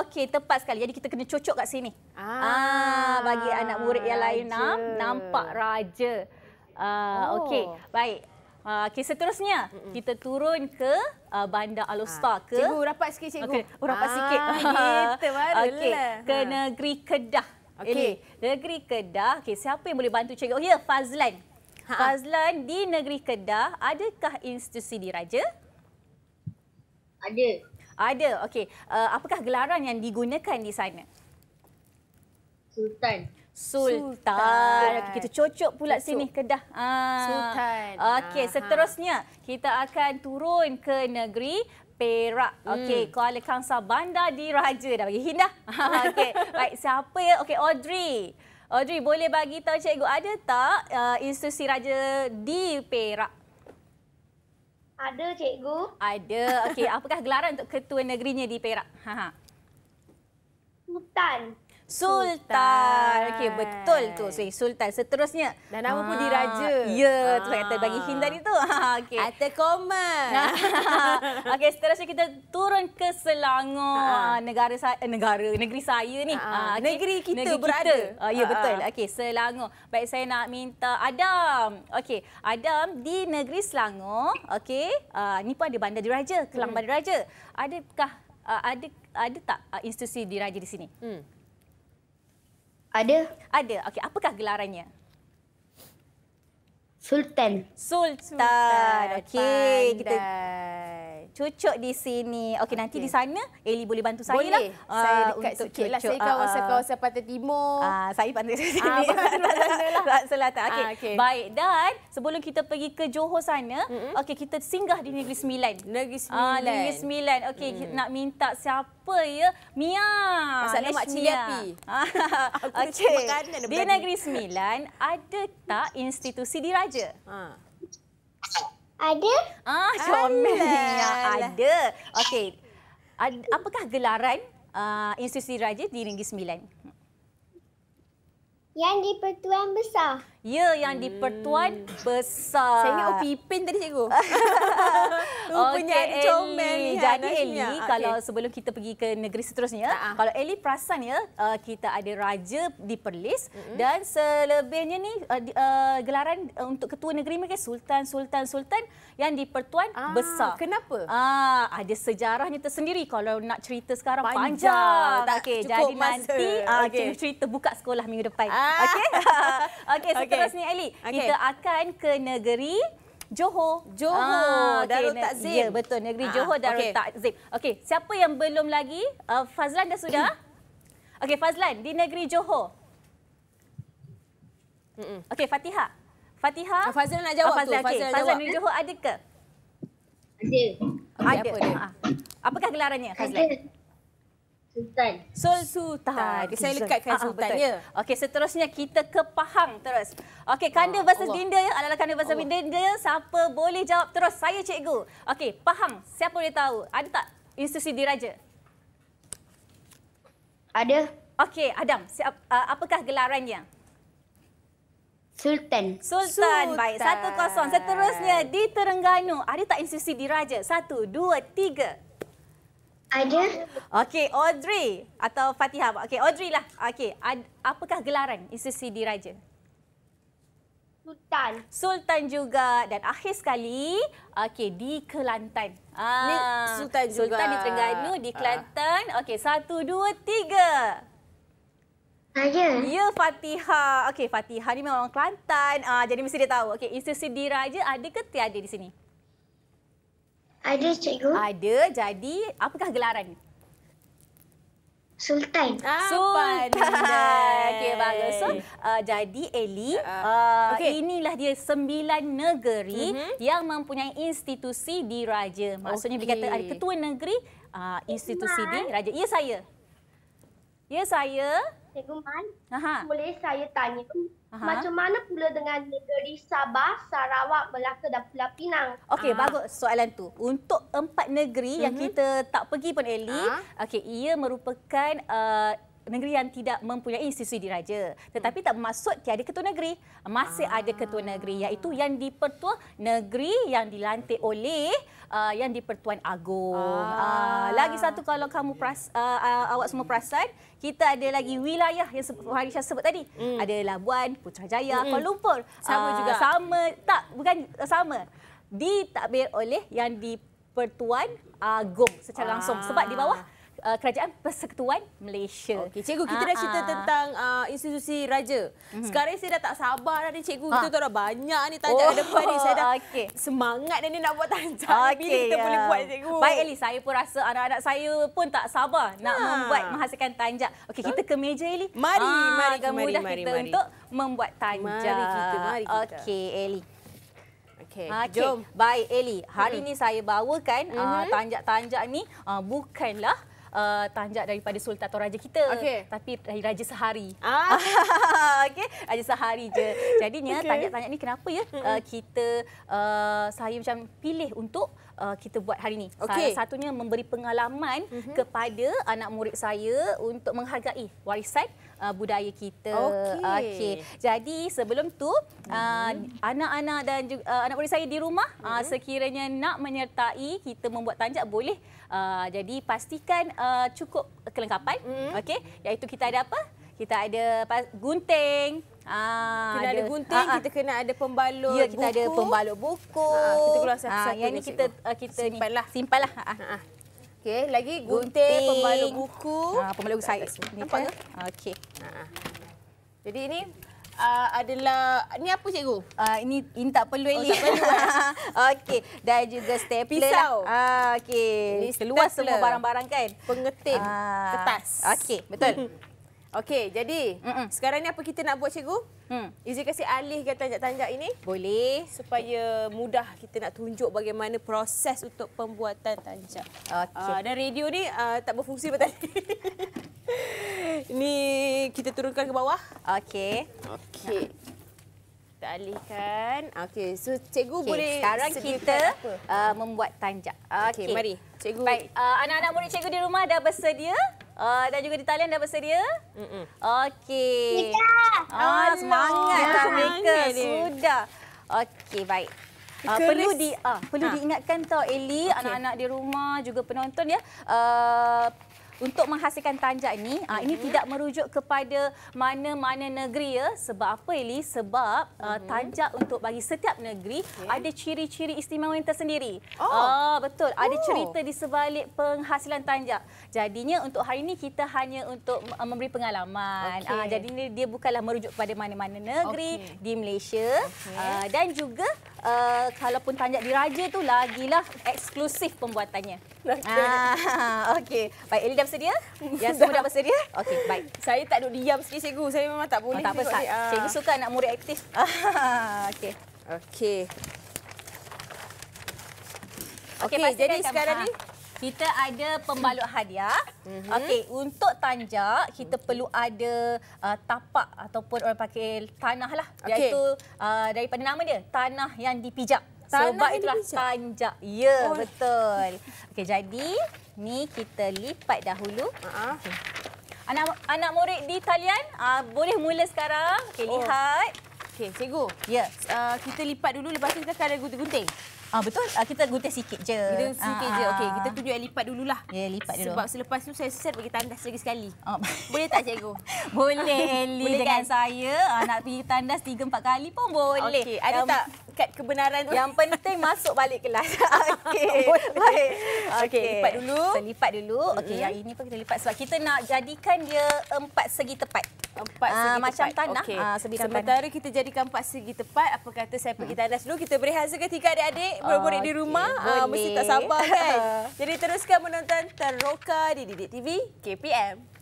Okey, tepat sekali. Jadi kita kena cocok kat sini. Ah, ah bagi anak murid yang lain nam, nampak raja. Ah, oh. okey. Baik. Ah, okey, seterusnya mm -mm. kita turun ke uh, ah, Bandar Alostar ah. ke? Cikgu rapat sikit cikgu. Okey, oh, rapat ah, sikit. Kita okay. lah. Ke negeri Kedah. Okey. Negeri Kedah. Okey, siapa yang boleh bantu cikgu? Oh, ya, Fazlan. Ha. Fazlan di Negeri Kedah, adakah institusi diraja? Ada. Ada. Okey. Uh, apakah gelaran yang digunakan di sana? Sultan. Sultan. Sultan. Kita cocok pula Cucuk. sini Kedah. Ha. Sultan. Okey, ah, ha. seterusnya kita akan turun ke negeri Perak. Hmm. Okey, Kuala Kangsar Bandar di Diraja dah bagi hindah. Okey. Baik, siapa ya? Okey, Audrey. Audrey boleh bagi tahu cikgu ada tak uh, institusi raja di Perak? Ada cikgu. Ada. Okey, apakah gelaran untuk ketua negerinya di Perak? Ha ha. Sultan. Sultan. Okey, betul tu. So, Sultan seterusnya. Dan nama pun ah, diraja. Ya, tu kata ah. bagi hint tadi tu. Ha, okay. Atta komen. Okey, seterusnya kita turun ke Selangor. Aa. Ha, ha. ah, negara saya, eh, negara, negeri saya ni. Okay. Negeri kita negeri berada. Kita. Aa, ya, betul. Okey, Selangor. Baik, saya nak minta Adam. Okey, Adam di negeri Selangor. Okey, ni pun ada bandar diraja. Kelang hmm. bandar diraja. Adakah, uh, ada, ada tak uh, institusi diraja di sini? Hmm. Ada. Ada. Okey, apakah gelarannya? Sultan. Sultan. Sultan. Okey, kita cucuk di sini. Okey okay. nanti di sana Eli boleh bantu saya boleh. lah. Boleh. Saya ah, dekat lah. cucuk. sikitlah. Saya kawasan-kawasan ah. Pantai Timur. uh, saya pantai sini. Ah uh, lah. selatan. Okey. Uh, okay. Baik dan sebelum kita pergi ke Johor sana, mm-hmm. okey kita singgah di Negeri Sembilan. Negeri Sembilan. Uh, Negeri Sembilan. Okey mm. nak minta siapa ya? Mia. Pasal Mak Cili Api. okey. Di Negeri Sembilan ada tak institusi diraja? Ha. Ada. Ah, comel. Ya, ada. Okey. Ad, apakah gelaran uh, institusi raja di Negeri Sembilan? Yang di Pertuan Besar. Ya yang dipertuan hmm. besar. Saya ingat Opi Ipin tadi cikgu. Rupanya okay, ada comel ni. Ha, jadi Eli, okay. Ha, kalau sebelum kita pergi ke negeri seterusnya, uh-huh. kalau Eli perasan ya, uh, kita ada raja di Perlis uh-huh. dan selebihnya ni uh, uh, gelaran uh, untuk ketua negeri mereka sultan sultan sultan yang dipertuan ah, besar. Kenapa? Ah, ada sejarahnya tersendiri kalau nak cerita sekarang panjang. panjang. Tak okay, jadi masa. nanti uh, okay. cikgu cerita buka sekolah minggu depan. Ah. Okey. Okey. Okay. Terus ni Ali, okay. kita akan ke negeri Johor. Johor ah, Darul okay. Takzim. Ya, betul. Negeri ah, Johor ah, Darul okay. Takzim. Okey, siapa yang belum lagi? Uh, Fazlan dah sudah? Okey, Fazlan di negeri Johor. Mm-mm. Okay, Fatiha. Fatiha. Ah, Fazlan nak jawab ah, Fazlan, tu. Okay. Fazlan, Fazlan di Johor ada ke? Ada. Okay, ada. Apa ah, Apakah gelarannya Fazlan? Ada. Sultan. Sul Sultan. Okay, saya lekatkan Sultan. Ah, ah, ah ya. Okey, seterusnya kita ke Pahang terus. Okey, Kanda ah, versus Dinda ya. Alala Kanda versus Allah. Dinda. Ya, siapa boleh jawab terus? Saya cikgu. Okey, Pahang. Siapa boleh tahu? Ada tak institusi diraja? Ada. Okey, Adam. Siap, uh, apakah gelarannya? Sultan. Sultan. Sultan. Baik, satu kosong. Seterusnya, di Terengganu. Ada tak institusi diraja? Satu, dua, tiga. Ada. Okey, Audrey atau Fatihah. Okey, Audrey lah. Okey, apakah gelaran institusi diraja? Sultan. Sultan juga dan akhir sekali okey di Kelantan. Ah, Sultan juga. Sultan di Terengganu, di ah. Kelantan. Okey, satu, dua, tiga. Saya. Ya, Fatihah. Okey, Fatihah ni memang Kelantan. Ah, jadi mesti dia tahu. Okey, institusi diraja ada ke tiada di sini? Ada cikgu. Ada. Jadi apakah gelaran? Sultan. Ah, Sultan. Okey, bagus. So, uh, jadi Eli, uh, uh, uh okay. inilah dia sembilan negeri uh mhm. -huh. yang mempunyai institusi di Raja. Maksudnya okay. dikata ada ketua negeri uh, institusi di Raja. Ya saya. Ya saya. Cikgu Man, Aha. boleh saya tanya Aha. Macam mana pula dengan negeri Sabah, Sarawak, Melaka dan Pulau Pinang? Okey, ah. bagus soalan tu. Untuk empat negeri uh-huh. yang mhm. kita tak pergi pun Eli, ah. okey, ia merupakan uh, negeri yang tidak mempunyai institusi diraja tetapi tak bermaksud tiada ketua negeri masih ah. ada ketua negeri iaitu yang dipertua negeri yang dilantik oleh uh, yang di Pertuan Agong. Ah. Uh, lagi satu kalau kamu pras, uh, uh, awak semua perasan, kita ada lagi wilayah yang hari saya sebut tadi. Mm. Ada Labuan, Putrajaya, mm. Kuala Lumpur. Sama uh, juga. Sama tak bukan sama. Ditakbir oleh yang di Pertuan Agong secara ah. langsung sebab di bawah uh, kerajaan persekutuan Malaysia. Okay, cikgu kita uh, dah cerita ah. tentang uh, institusi raja. Mm-hmm. Sekarang saya dah tak sabar dah ni cikgu. Ha. Kita tahu dah banyak ni tajuk oh. depan ni. Saya dah okay. semangat dah ni nak buat tajuk. Okay, Bila kita yeah. boleh ya. buat cikgu. Baik Eli, saya pun rasa anak-anak saya pun tak sabar ha. nak membuat menghasilkan tajuk. Okey, kita ke meja Eli. Mari, ha, mari, mari, mari, mari, kita mari. untuk membuat tajuk. Mari kita, mari kita. Okey, Eli. Okay. okay. Jom. Baik, Eli. Hari ini hmm. saya bawakan mm-hmm. uh, tanjak-tanjak uh, bukanlah uh, tanjak daripada sultan atau raja kita okay. tapi dari raja sehari. Ah. Okey, raja sehari je. Jadinya okay. tanjak-tanjak ni kenapa ya uh, kita uh, saya macam pilih untuk Uh, kita buat hari ini. Okay. Salah satunya memberi pengalaman uh-huh. kepada anak murid saya untuk menghargai warisan uh, budaya kita. Okey. Okay. Jadi sebelum tu uh, mm-hmm. anak-anak hmm uh, dan juga uh, anak boleh saya di rumah hmm uh, mm-hmm. sekiranya nak menyertai kita membuat tanjak boleh. Uh, jadi pastikan uh, cukup kelengkapan. Mm-hmm. Okey. Iaitu kita ada apa? Kita ada gunting. Ah, kita ada, ada gunting, ah, kita kena ada pembalut ya, kita buku. ada pembalut buku. Ah, kita keluar satu-satu. Ah, yang ni kita, uh, kita simpan lah. Simpan lah. Ah. Okey, lagi gunting, gunting pembalut buku. Ha, ah, pembalut buku saya. Nampak ke? Ah, okey. Ah. Jadi ini Uh, adalah ni apa cikgu? Uh, ini ini tak perlu ini. Oh, tak lah. okey, dan juga stapler. Lah. Ah uh, okey. Keluar semua barang-barang kan? Pengetin uh, kertas. Okey, betul. Okey, jadi mm -mm. sekarang ni apa kita nak buat cikgu? Hmm. Izzy kasih alih ke tanjak-tanjak ini? Boleh. Supaya mudah kita nak tunjuk bagaimana proses untuk pembuatan tanjak. Okay. Uh, ah, dan radio ni uh, tak berfungsi pun tadi. ni kita turunkan ke bawah. Okey. Okey. Okay kita alihkan. Okey, so cikgu okay, boleh sekarang kita Uh, membuat tanjak. Okey, okay, mari. Cikgu. Baik, uh, anak-anak uh, murid cikgu di rumah dah bersedia? Uh, dan juga di talian dah bersedia? Mm -mm. Okey. Ya. Yeah. Ah, semangat yeah. mereka. Yeah. Sudah. Okey, baik. Uh, perlu di uh, perlu ha. diingatkan tau Eli, anak-anak okay. di rumah juga penonton ya. Uh, untuk menghasilkan tanjak ini, mm -hmm. ini mhm. tidak merujuk kepada mana-mana negeri ya. Sebab apa Eli? Sebab ah, mm -hmm. tanjat untuk bagi setiap negeri okay. Ya. ada ciri-ciri istimewa yang tersendiri. Oh. Ah, betul. Oh. Ada cerita di sebalik penghasilan tanjak. Jadinya untuk hari ini kita hanya untuk ah, memberi pengalaman. Okay. Ah, jadi dia bukanlah merujuk kepada mana-mana negeri okay. di Malaysia. Okay. Ah, dan juga Uh, pun tanjak diraja tu lagilah eksklusif pembuatannya. Okey. Ah, okay. Baik Elida diam sedia? Yang semua dah bersedia? Okey, baik. Saya tak duduk diam sedia cikgu. Saya memang tak boleh. Oh, tak apa, sa- ah. cikgu suka anak murid aktif. Okey. Okey. Okey, okay, jadi sekarang ha. ni ah. kita ada pembalut hadiah. Mm-hmm. Okey, untuk tanjak kita mm perlu ada uh, tapak ataupun orang panggil tanah lah. Okay. Iaitu uh, daripada nama dia, tanah yang dipijak tanah itu tanjak. Ya, oh. betul. Okey, jadi ni kita lipat dahulu. Uh-huh. Okay. Anak anak murid di talian uh, boleh mula sekarang. Okey, oh. lihat. Okey, cikgu. Ya. Yeah. Uh, kita lipat dulu lepas tu kita akan gunting-gunting. Ah uh, betul. Uh, kita gunting sikit je. Kita ah, sikit je. Okey, kita tunjuk yang lipat dululah. Ya, yeah, lipat dulu. Sebab selepas tu saya set bagi tandas lagi sekali. Uh, boleh tak cikgu? boleh, Eli. Boleh dengan kan? saya uh, nak pergi tandas 3 4 kali pun boleh. Okey, ada um, tak kad kebenaran tu. Yang penting masuk balik kelas. Okey. Okey, okay. lipat dulu. Kita lipat dulu. Okey, mm-hmm. yang ini pun kita lipat sebab kita nak jadikan dia empat segi tepat. Empat ah, segi uh, tepat. Macam tanah. Okay. Uh, segi Sementara kita jadikan empat segi tepat, apa kata saya pergi mm. tanah dulu. Kita berehat seketika adik-adik. Boleh-boleh okay. di rumah. Ah, boleh. mesti tak sabar kan? Jadi teruskan menonton Teroka di Didik TV KPM.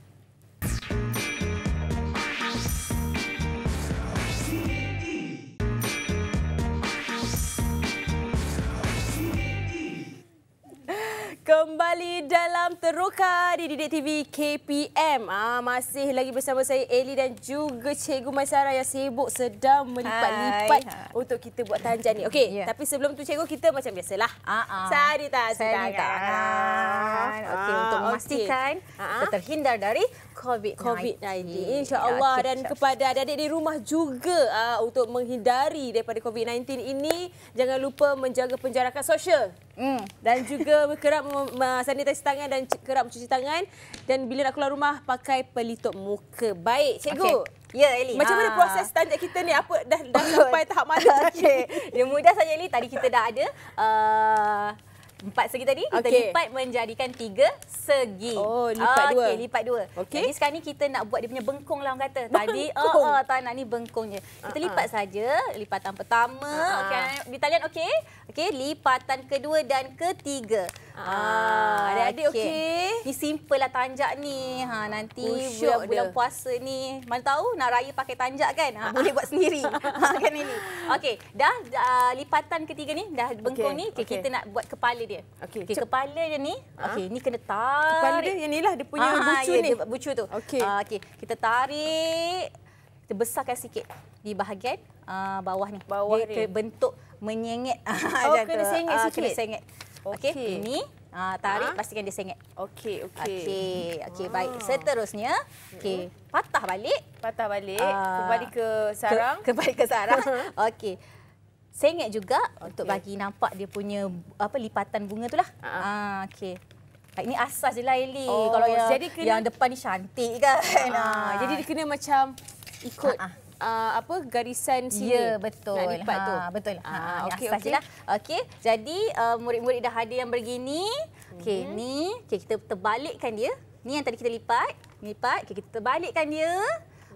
Kembali dalam teroka di Didik TV KPM. Ah, masih lagi bersama saya Eli dan juga Cikgu Maisara yang sibuk sedang melipat-lipat untuk kita buat tanjan ni. Okey, yeah. tapi sebelum tu Cikgu kita macam biasalah. Uh-uh. Sari tak? Sari tak? Okey, untuk ah, memastikan okay. kita ah, ah. terhindar dari COVID-19. COVID-19. Ya, ya, InsyaAllah okay. dan kepada adik-adik di rumah juga uh, untuk menghindari daripada COVID-19 ini. Jangan lupa menjaga penjarakan sosial. Mm. Dan juga kerap uh, sanitasi tangan dan kerap cuci tangan dan bila nak keluar rumah pakai pelitup muka. Baik, cikgu. Okay. Ya Eli. Macam mana ha. proses tanjat kita ni? Apa dah dah sampai tahap mana? Okey. Yang mudah saja Eli tadi kita dah ada uh, empat segi tadi kita okay. lipat menjadikan tiga segi. Oh, lipat okay, dua. Okey, lipat dua. Okay. Jadi sekarang ni kita nak buat dia punya bengkung lah orang kata. Tadi oh, oh, tak nak ni bengkungnya. Kita uh-huh. lipat saja lipatan pertama. Uh-huh. Okey, di talian okey. Okey, lipatan kedua dan ketiga. Ah, ah, adik-adik okey. Okay. Ni simple lah tanjak ni. Ha nanti bulan, bulan puasa ni, mana tahu nak raya pakai tanjak kan? Ha, boleh buat sendiri. ha kan ini. Okey, dah uh, lipatan ketiga ni dah bengkung okay. ni. Okay, okay. kita nak buat kepala dia. Okey, okay, kepala dia ni. Ah. Okey, ni kena tarik. Kepala dia yang inilah dia punya ha, bucu ya, ni. Dia, bucu tu. Okey. Uh, okey, kita tarik. Kita besarkan sikit di bahagian uh, bawah ni. Bawah dia, bentuk menyengit. oh, kena sengit sikit. Kena sengit. Okey. Okay. Ini ah uh, tarik ha? pastikan dia sengit. Okey, okey. Okey, okey ah. baik. Seterusnya, okey, patah balik. Patah balik. Uh, kembali ke sarang. Ke, kembali ke sarang. okey. Sengit juga okay. untuk bagi nampak dia punya apa lipatan bunga itulah. Ah, uh-huh. uh, okey. Baik, ini asas je lah, Eli. Oh, Kalau yang, kena... yang depan ni cantik kan. Uh-huh. Uh, jadi dia kena macam ikut uh-huh uh, apa garisan ya, sini. Ya betul. Nak lipat ha, tu. betul. Ah, ha, ha okey okay. okay. okay. jadi uh, murid-murid dah hadir yang begini. Okey, mm-hmm. ni okay, kita terbalikkan dia. Ni yang tadi kita lipat. Lipat. Okay, kita terbalikkan dia.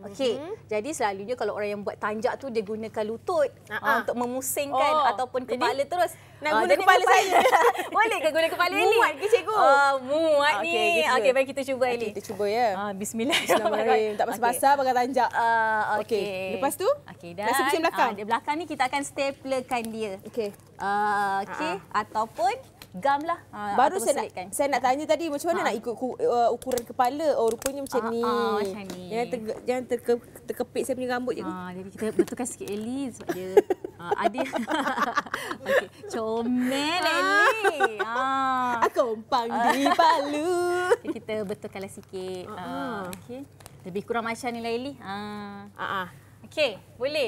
Okey. Mm-hmm. Jadi selalunya kalau orang yang buat tanjak tu dia gunakan lutut uh-huh. uh, untuk memusingkan oh. ataupun kepala terus. Nak uh, guna jadi kepala, kepala saya. Boleh ke guna kepala ini? Muat ke cikgu? Ah, uh, muat ni. Okey, mari kita cuba ini. Okay, kita cuba ya. Ah, uh, bismillahirrahmanirrahim. tak basah-basah okay. pakai tanjak. Ah, uh, okey. Okay. Lepas tu? Okey, dah. Masih belakang. Uh, di belakang ni kita akan staplekan dia. Okey. Ah, uh, okey uh-huh. ataupun gam lah. Uh, Baru saya nak, saya nak tanya tadi macam mana ha. nak ikut uh, ukuran kepala. Oh rupanya macam uh, ni. Uh, macam ni. Jangan terke, terkepit saya punya rambut je. jadi kita betulkan sikit Eli sebab dia uh, ada. okay. Comel Eli. Uh. Kompang uh. di palu. Okay, kita betulkanlah sikit. Uh, uh. Okay. Lebih kurang macam ni lah Eli. Uh. Uh, Okey, boleh.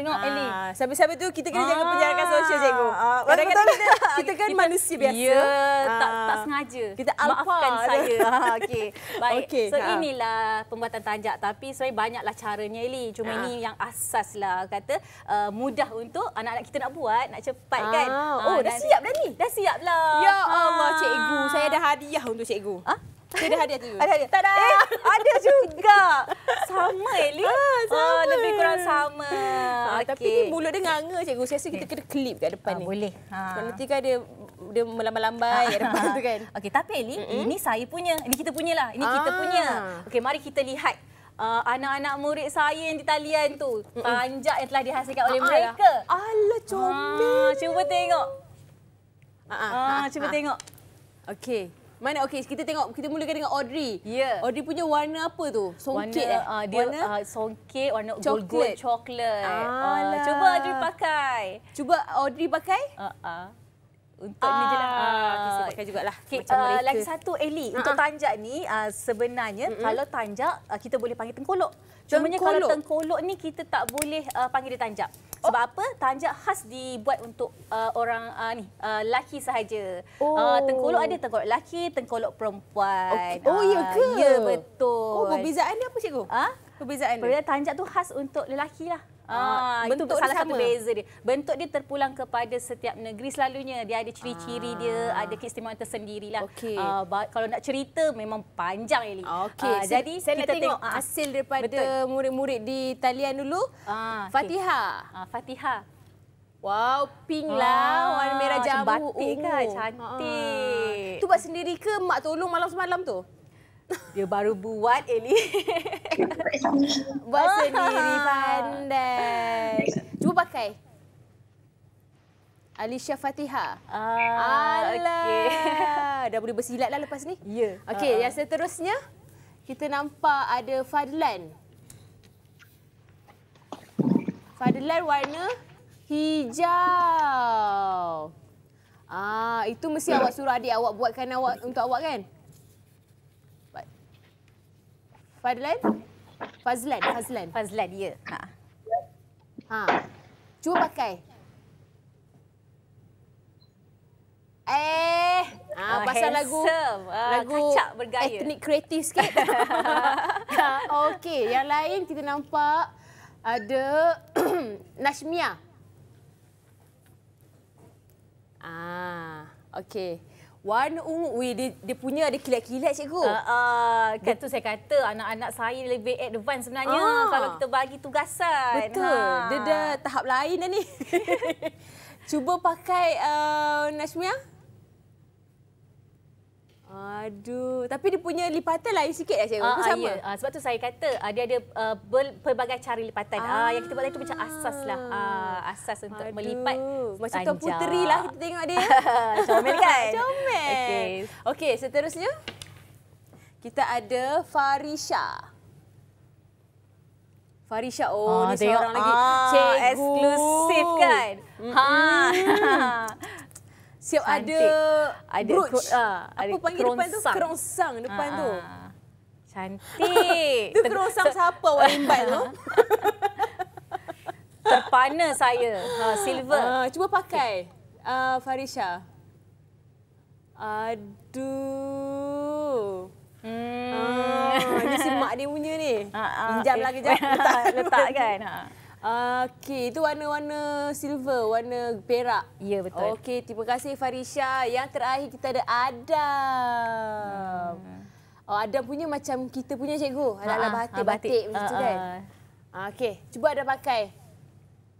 Tengok ah. Ellie. Siapa-siapa tu kita kena ah. jaga penjarakan ah. sosial cikgu. Ah. kita, kita, kita, kan manusia biasa. Ya, ah. tak, tak ah. sengaja. Kita Maafkan saya. ah, okay. Baik. Okay. So ah. inilah pembuatan tanjak. Tapi sebenarnya banyaklah caranya Ellie. Cuma ah. ini yang asas lah. Kata uh, mudah untuk anak-anak kita nak buat. Nak cepat kan? ah. kan. Oh, ah, dah, dah siap dah ni? Dah siap lah. Ya Allah ah. cikgu. Saya ada hadiah untuk cikgu. Ah? Ada hadiah tu. Ada hadiah. Tada. Eh, ada juga. sama Eli. Eh, ah, sama. Oh, lebih kurang sama. Ah, okay. Tapi ni mulut dia nganga cikgu. Saya rasa okay. kita kena klip kat depan ah, ni. Boleh. Ha. Nanti kan dia dia melambai-lambai kat ah, depan tu kan. Okey, tapi Eli, eh, mm -mm. ini saya punya. Ini kita punya lah. Ini ah. kita punya. Okey, mari kita lihat anak-anak uh, murid saya yang di talian tu. Panjat yang telah dihasilkan oleh Alah. mereka. Ya. Alah, comel. Ah, cuba tengok. Ah, ah, ah, ah, cuba ah. tengok. Okey. Mana okey kita tengok kita mulakan dengan Audrey. Yeah. Audrey punya warna apa tu? Songket eh. Uh, dia, warna uh, songket warna coklat. gold coklat. Ah, uh, cuba Audrey pakai. Cuba Audrey pakai? Ha uh, ah. Uh. Untuk ah. ni je lah. Ah, kita pakai jugalah. Okay. uh, lagi satu, Eli. Uh-uh. Untuk ah. tanjak ni, uh, sebenarnya uh-uh. kalau tanjak, uh, kita boleh panggil tengkolok. Cumanya tengkolok. kalau tengkolok ni kita tak boleh uh, panggil dia tanjak. Sebab oh. apa? Tanjak khas dibuat untuk uh, orang uh, ni, uh, laki sahaja. Oh. Uh, tengkolok ada tengkolok laki, tengkolok perempuan. Okay. Oh, uh, ya ke? Ya, betul. Oh, perbezaan dia apa, cikgu? Ha? Perbezaan ni? Perbezaan tanjak tu khas untuk lelaki lah. Ah, ah bentuk itu salah satu beza dia. Bentuk dia terpulang kepada setiap negeri selalunya. Dia ada ciri-ciri ah. dia, ada keistimewaan tersendirilah. Okay. Uh, ah, kalau nak cerita memang panjang Eli. Ah, okay. Uh, jadi saya kita nak tengok, tengok hasil daripada betul. murid-murid di talian dulu. Ah, okay. Fatiha. Ah, Fatiha. Wow, pink lah. warna merah jambu. Cantik kan? Cantik. Ah. Tu buat sendiri ke mak tolong malam semalam tu? Dia baru buat Eli. buat sendiri pandai. Cuba pakai. Alicia Fatiha. Ah, Alah. Okay. Dah boleh bersilat lah lepas ni. Ya. Yeah. Okey, uh. yang seterusnya. Kita nampak ada Fadlan. Fadlan warna hijau. Ah, itu mesti awak suruh adik awak buatkan awak untuk awak kan? Fadlan? Fazlan, Fazlan. Fazlan, ya. Ha. ha. Cuba pakai. Eh, ha, oh, pasal handsome. lagu. Uh, lagu kacak bergaya. Etnik kreatif sikit. Okey, yang lain kita nampak ada Nashmia. Ah, okey. Warna ungu. Weh, dia, dia punya ada kilat-kilat, cikgu. Uh, uh, kan tu saya kata anak-anak saya lebih advance sebenarnya uh. kalau kita bagi tugasan. Betul. Ha. Dia dah tahap lain dah ni. Cuba pakai uh, Nashmiah. Aduh, tapi dia punya lipatan lain sikit lah cikgu. Ah, uh, ah, sama. Uh, sebab tu saya kata uh, dia ada uh, pelbagai cara lipatan. Ah. Uh, yang kita buat tadi tu macam asas lah. Uh, asas untuk Aduh. melipat Macam tuan puteri lah kita tengok dia. Comel kan? Comel. Okay. okay, seterusnya. Kita ada Farisha. Farisha, oh, ah, dia seorang ah, lagi. Cikgu. Eksklusif kan? Mm-hmm. Ha. siap cantik. ada brooch. Ada, ah, uh, ada panggil kerongsang. depan tu? Kerongsang depan uh, uh. tu. Ah. Cantik. Tu kerongsang Ter- siapa awak imbat tu? Terpana saya. Ha, silver. Uh, cuba pakai. Okay. Uh, Farisha. Aduh. Hmm. Ah, ini si mak dia punya ni. Ah, ah, Pinjam eh, lagi jap. Letak, letak kan. Ha. Okey, itu warna-warna silver, warna perak. Ya, betul. Okey, terima kasih Farisha. Yang terakhir kita ada Adam. Hmm. Oh, Adam punya macam kita punya cikgu. Ada ha, lah ha, ha, batik, batik macam tu kan. Okey, cuba ada pakai.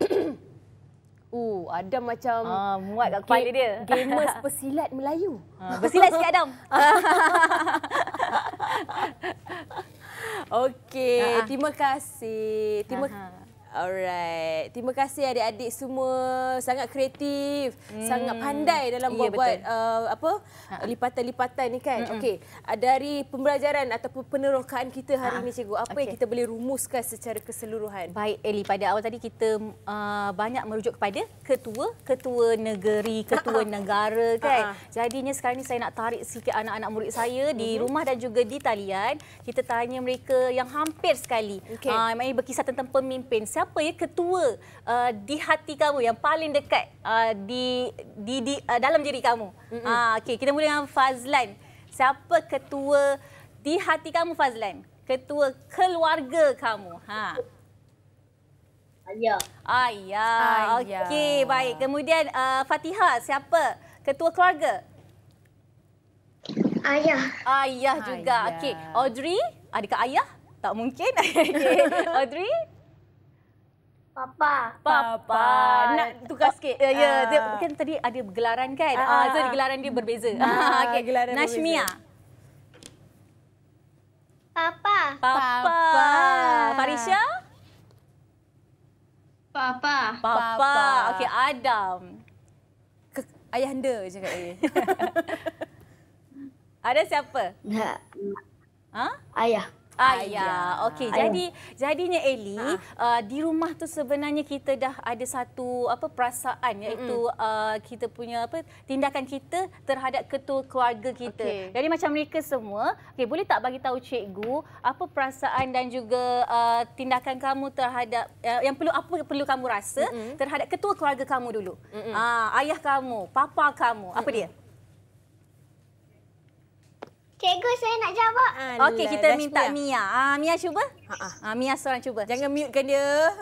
Uh, Adam macam uh, muat kat kepala dia. Gamers pesilat Melayu. Uh, bersilat sikit Adam. Okey, uh -huh. terima kasih. Terima uh -huh. Alright. Terima kasih adik-adik semua. Sangat kreatif, hmm. sangat pandai dalam yeah, buat uh, eh, apa? lipatan-lipatan ni kan. Mm-hmm. Okey. Ah, dari pembelajaran ataupun penerokaan kita hari ha. Ah, ini cikgu, apa okay. yang kita boleh rumuskan secara keseluruhan? Baik, Eli, pada awal tadi kita uh, banyak merujuk kepada ketua, ketua negeri, ketua Ha-ha. negara kan. Ha-ha. Jadinya sekarang ni saya nak tarik sikit anak-anak murid saya di mm-hmm. rumah dan juga di talian. Kita tanya mereka yang hampir sekali. Okay. Uh, maknanya berkisah tentang pemimpin siapa ya ketua uh, di hati kamu yang paling dekat uh, di di, di uh, dalam diri kamu. Mm-hmm. Uh, ah, okay, kita mula dengan Fazlan. Siapa ketua di hati kamu Fazlan? Ketua keluarga kamu. Ha. Ayah. Ayah. Okey, baik. Kemudian uh, Fatiha, siapa ketua keluarga? Ayah. Ayah juga. Okey. Audrey, adakah ayah? Tak mungkin. Okey. Audrey? Papa. Papa. Nak tukar oh, sikit. Ya, uh, yeah. uh. kan tadi ada gelaran kan? Uh, uh, so gelaran dia berbeza. Uh, okay. gelaran Nashmia. Berbeza. Papa. Papa. Farisha? Papa. Papa. Okey, Adam. ayah anda cakap ini. ada siapa? Ha? Ayah. Ah, ya. Ayah. Okey, jadi jadinya Eli, ha. uh, di rumah tu sebenarnya kita dah ada satu apa perasaan iaitu mm-hmm. uh, kita punya apa tindakan kita terhadap ketua keluarga kita. Okay. Jadi macam mereka semua, okey boleh tak bagi tahu cikgu apa perasaan dan juga uh, tindakan kamu terhadap uh, yang perlu apa perlu kamu rasa mm-hmm. terhadap ketua keluarga kamu dulu. Mm-hmm. Uh, ayah kamu, papa kamu, mm-hmm. apa dia? Cikgu saya nak jawab. Ah, Okey lah, kita minta cuba. Mia. Ah Mia cuba. Ha, ha ah. Mia seorang cuba. Jangan mutekan dia.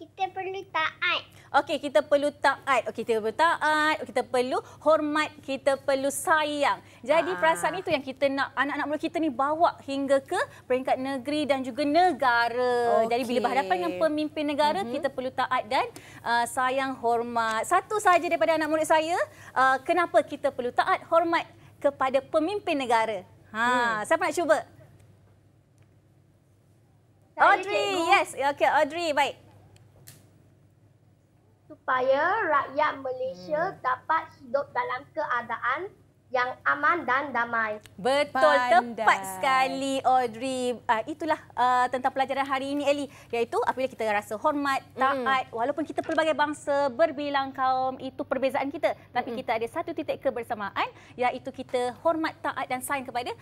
kita perlu taat. Okey, kita perlu taat. Okey, kita perlu taat. Kita perlu hormat. Kita perlu sayang. Jadi, ah. perasaan itu yang kita nak anak-anak muda kita ni bawa hingga ke peringkat negeri dan juga negara. Okay. Jadi, bila berhadapan dengan pemimpin negara, mm -hmm. kita perlu taat dan uh, sayang, hormat. Satu sahaja daripada anak murid saya, uh, kenapa kita perlu taat, hormat kepada pemimpin negara? Ha, hmm. Siapa nak cuba? Audrey, yes. Okay, Audrey, baik supaya rakyat Malaysia hmm. dapat hidup dalam keadaan yang aman dan damai. Betul, Pandai. tepat sekali Audrey. Uh, itulah uh, tentang pelajaran hari ini Eli, iaitu apabila kita rasa hormat, hmm. taat mm. walaupun kita pelbagai bangsa, berbilang kaum, itu perbezaan kita. Tapi mm kita ada satu titik kebersamaan iaitu kita hormat, taat dan sayang kepada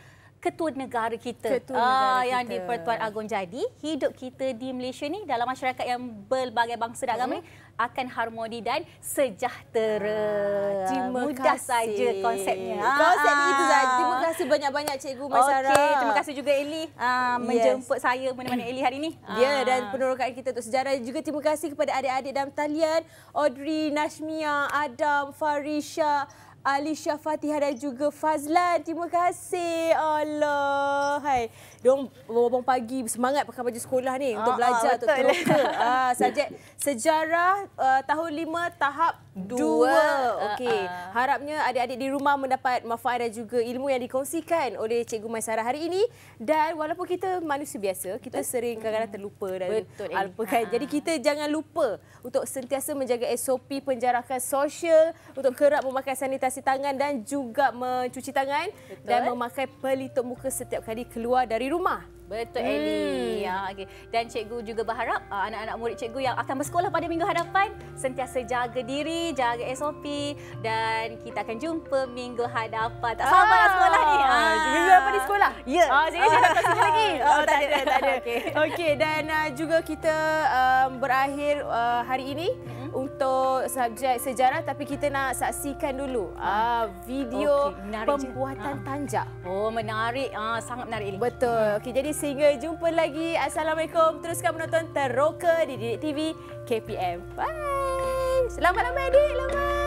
ketua negara kita ketua negara ah, yang di-Pertuan Agong. Jadi, hidup kita di Malaysia ni dalam masyarakat yang berbagai bangsa dan agama hmm. akan harmoni dan sejahtera. Ah, terima Mudah kasih. Mudah saja konsepnya. Konsep ah. itu saja. Ah. Terima kasih banyak-banyak Cikgu Masyarakat. Okay, terima kasih juga Ellie ah, menjemput saya mana-mana Ellie hari ini. Ya, ah. dan penerokan kita untuk sejarah. Juga terima kasih kepada adik-adik dalam talian. Audrey, Nashmia, Adam, Farisha, Alicia Fatihah dan juga Fazlan. Terima kasih. Allah. Hai. Diorang berbual pagi semangat pakai baju sekolah ni untuk ah, belajar untuk teruka. Ah, subjek sejarah ah, tahun 5 tahap 2. Okey. Ah, Harapnya adik-adik di rumah mendapat manfaat dan juga ilmu yang dikongsikan oleh Cikgu Maisarah hari ini. Dan walaupun kita manusia biasa, kita sering kadang-kadang terlupa dan Betul, apa kan. Jadi kita jangan lupa untuk sentiasa menjaga SOP penjarakan sosial untuk kerap memakai sanitasi tangan dan juga mencuci tangan Betul. dan memakai pelitup muka setiap kali keluar dari rumah. Betul hmm. Eli. Ya, ah, okay. Dan cikgu juga berharap uh, anak-anak murid cikgu yang akan bersekolah pada minggu hadapan sentiasa jaga diri, jaga SOP dan kita akan jumpa minggu hadapan. Tak sabar ah. nak sekolah ni. Ah. ah. Minggu hadapan di sekolah? Ya. Ah, jadi ah. tak kasi lagi. Oh, oh, tak, tak ada. ada. Okey okay, dan uh, juga kita um, berakhir uh, hari ini untuk subjek sejarah tapi kita nak saksikan dulu ah, ah video okay, pembuatan je. Ah. tanjak. Oh menarik ah sangat menarik ini. Betul. Hmm. Okey jadi sehingga jumpa lagi. Assalamualaikum. Teruskan menonton Teroka di Didik TV KPM. Bye. Selamat ramai adik. Selamat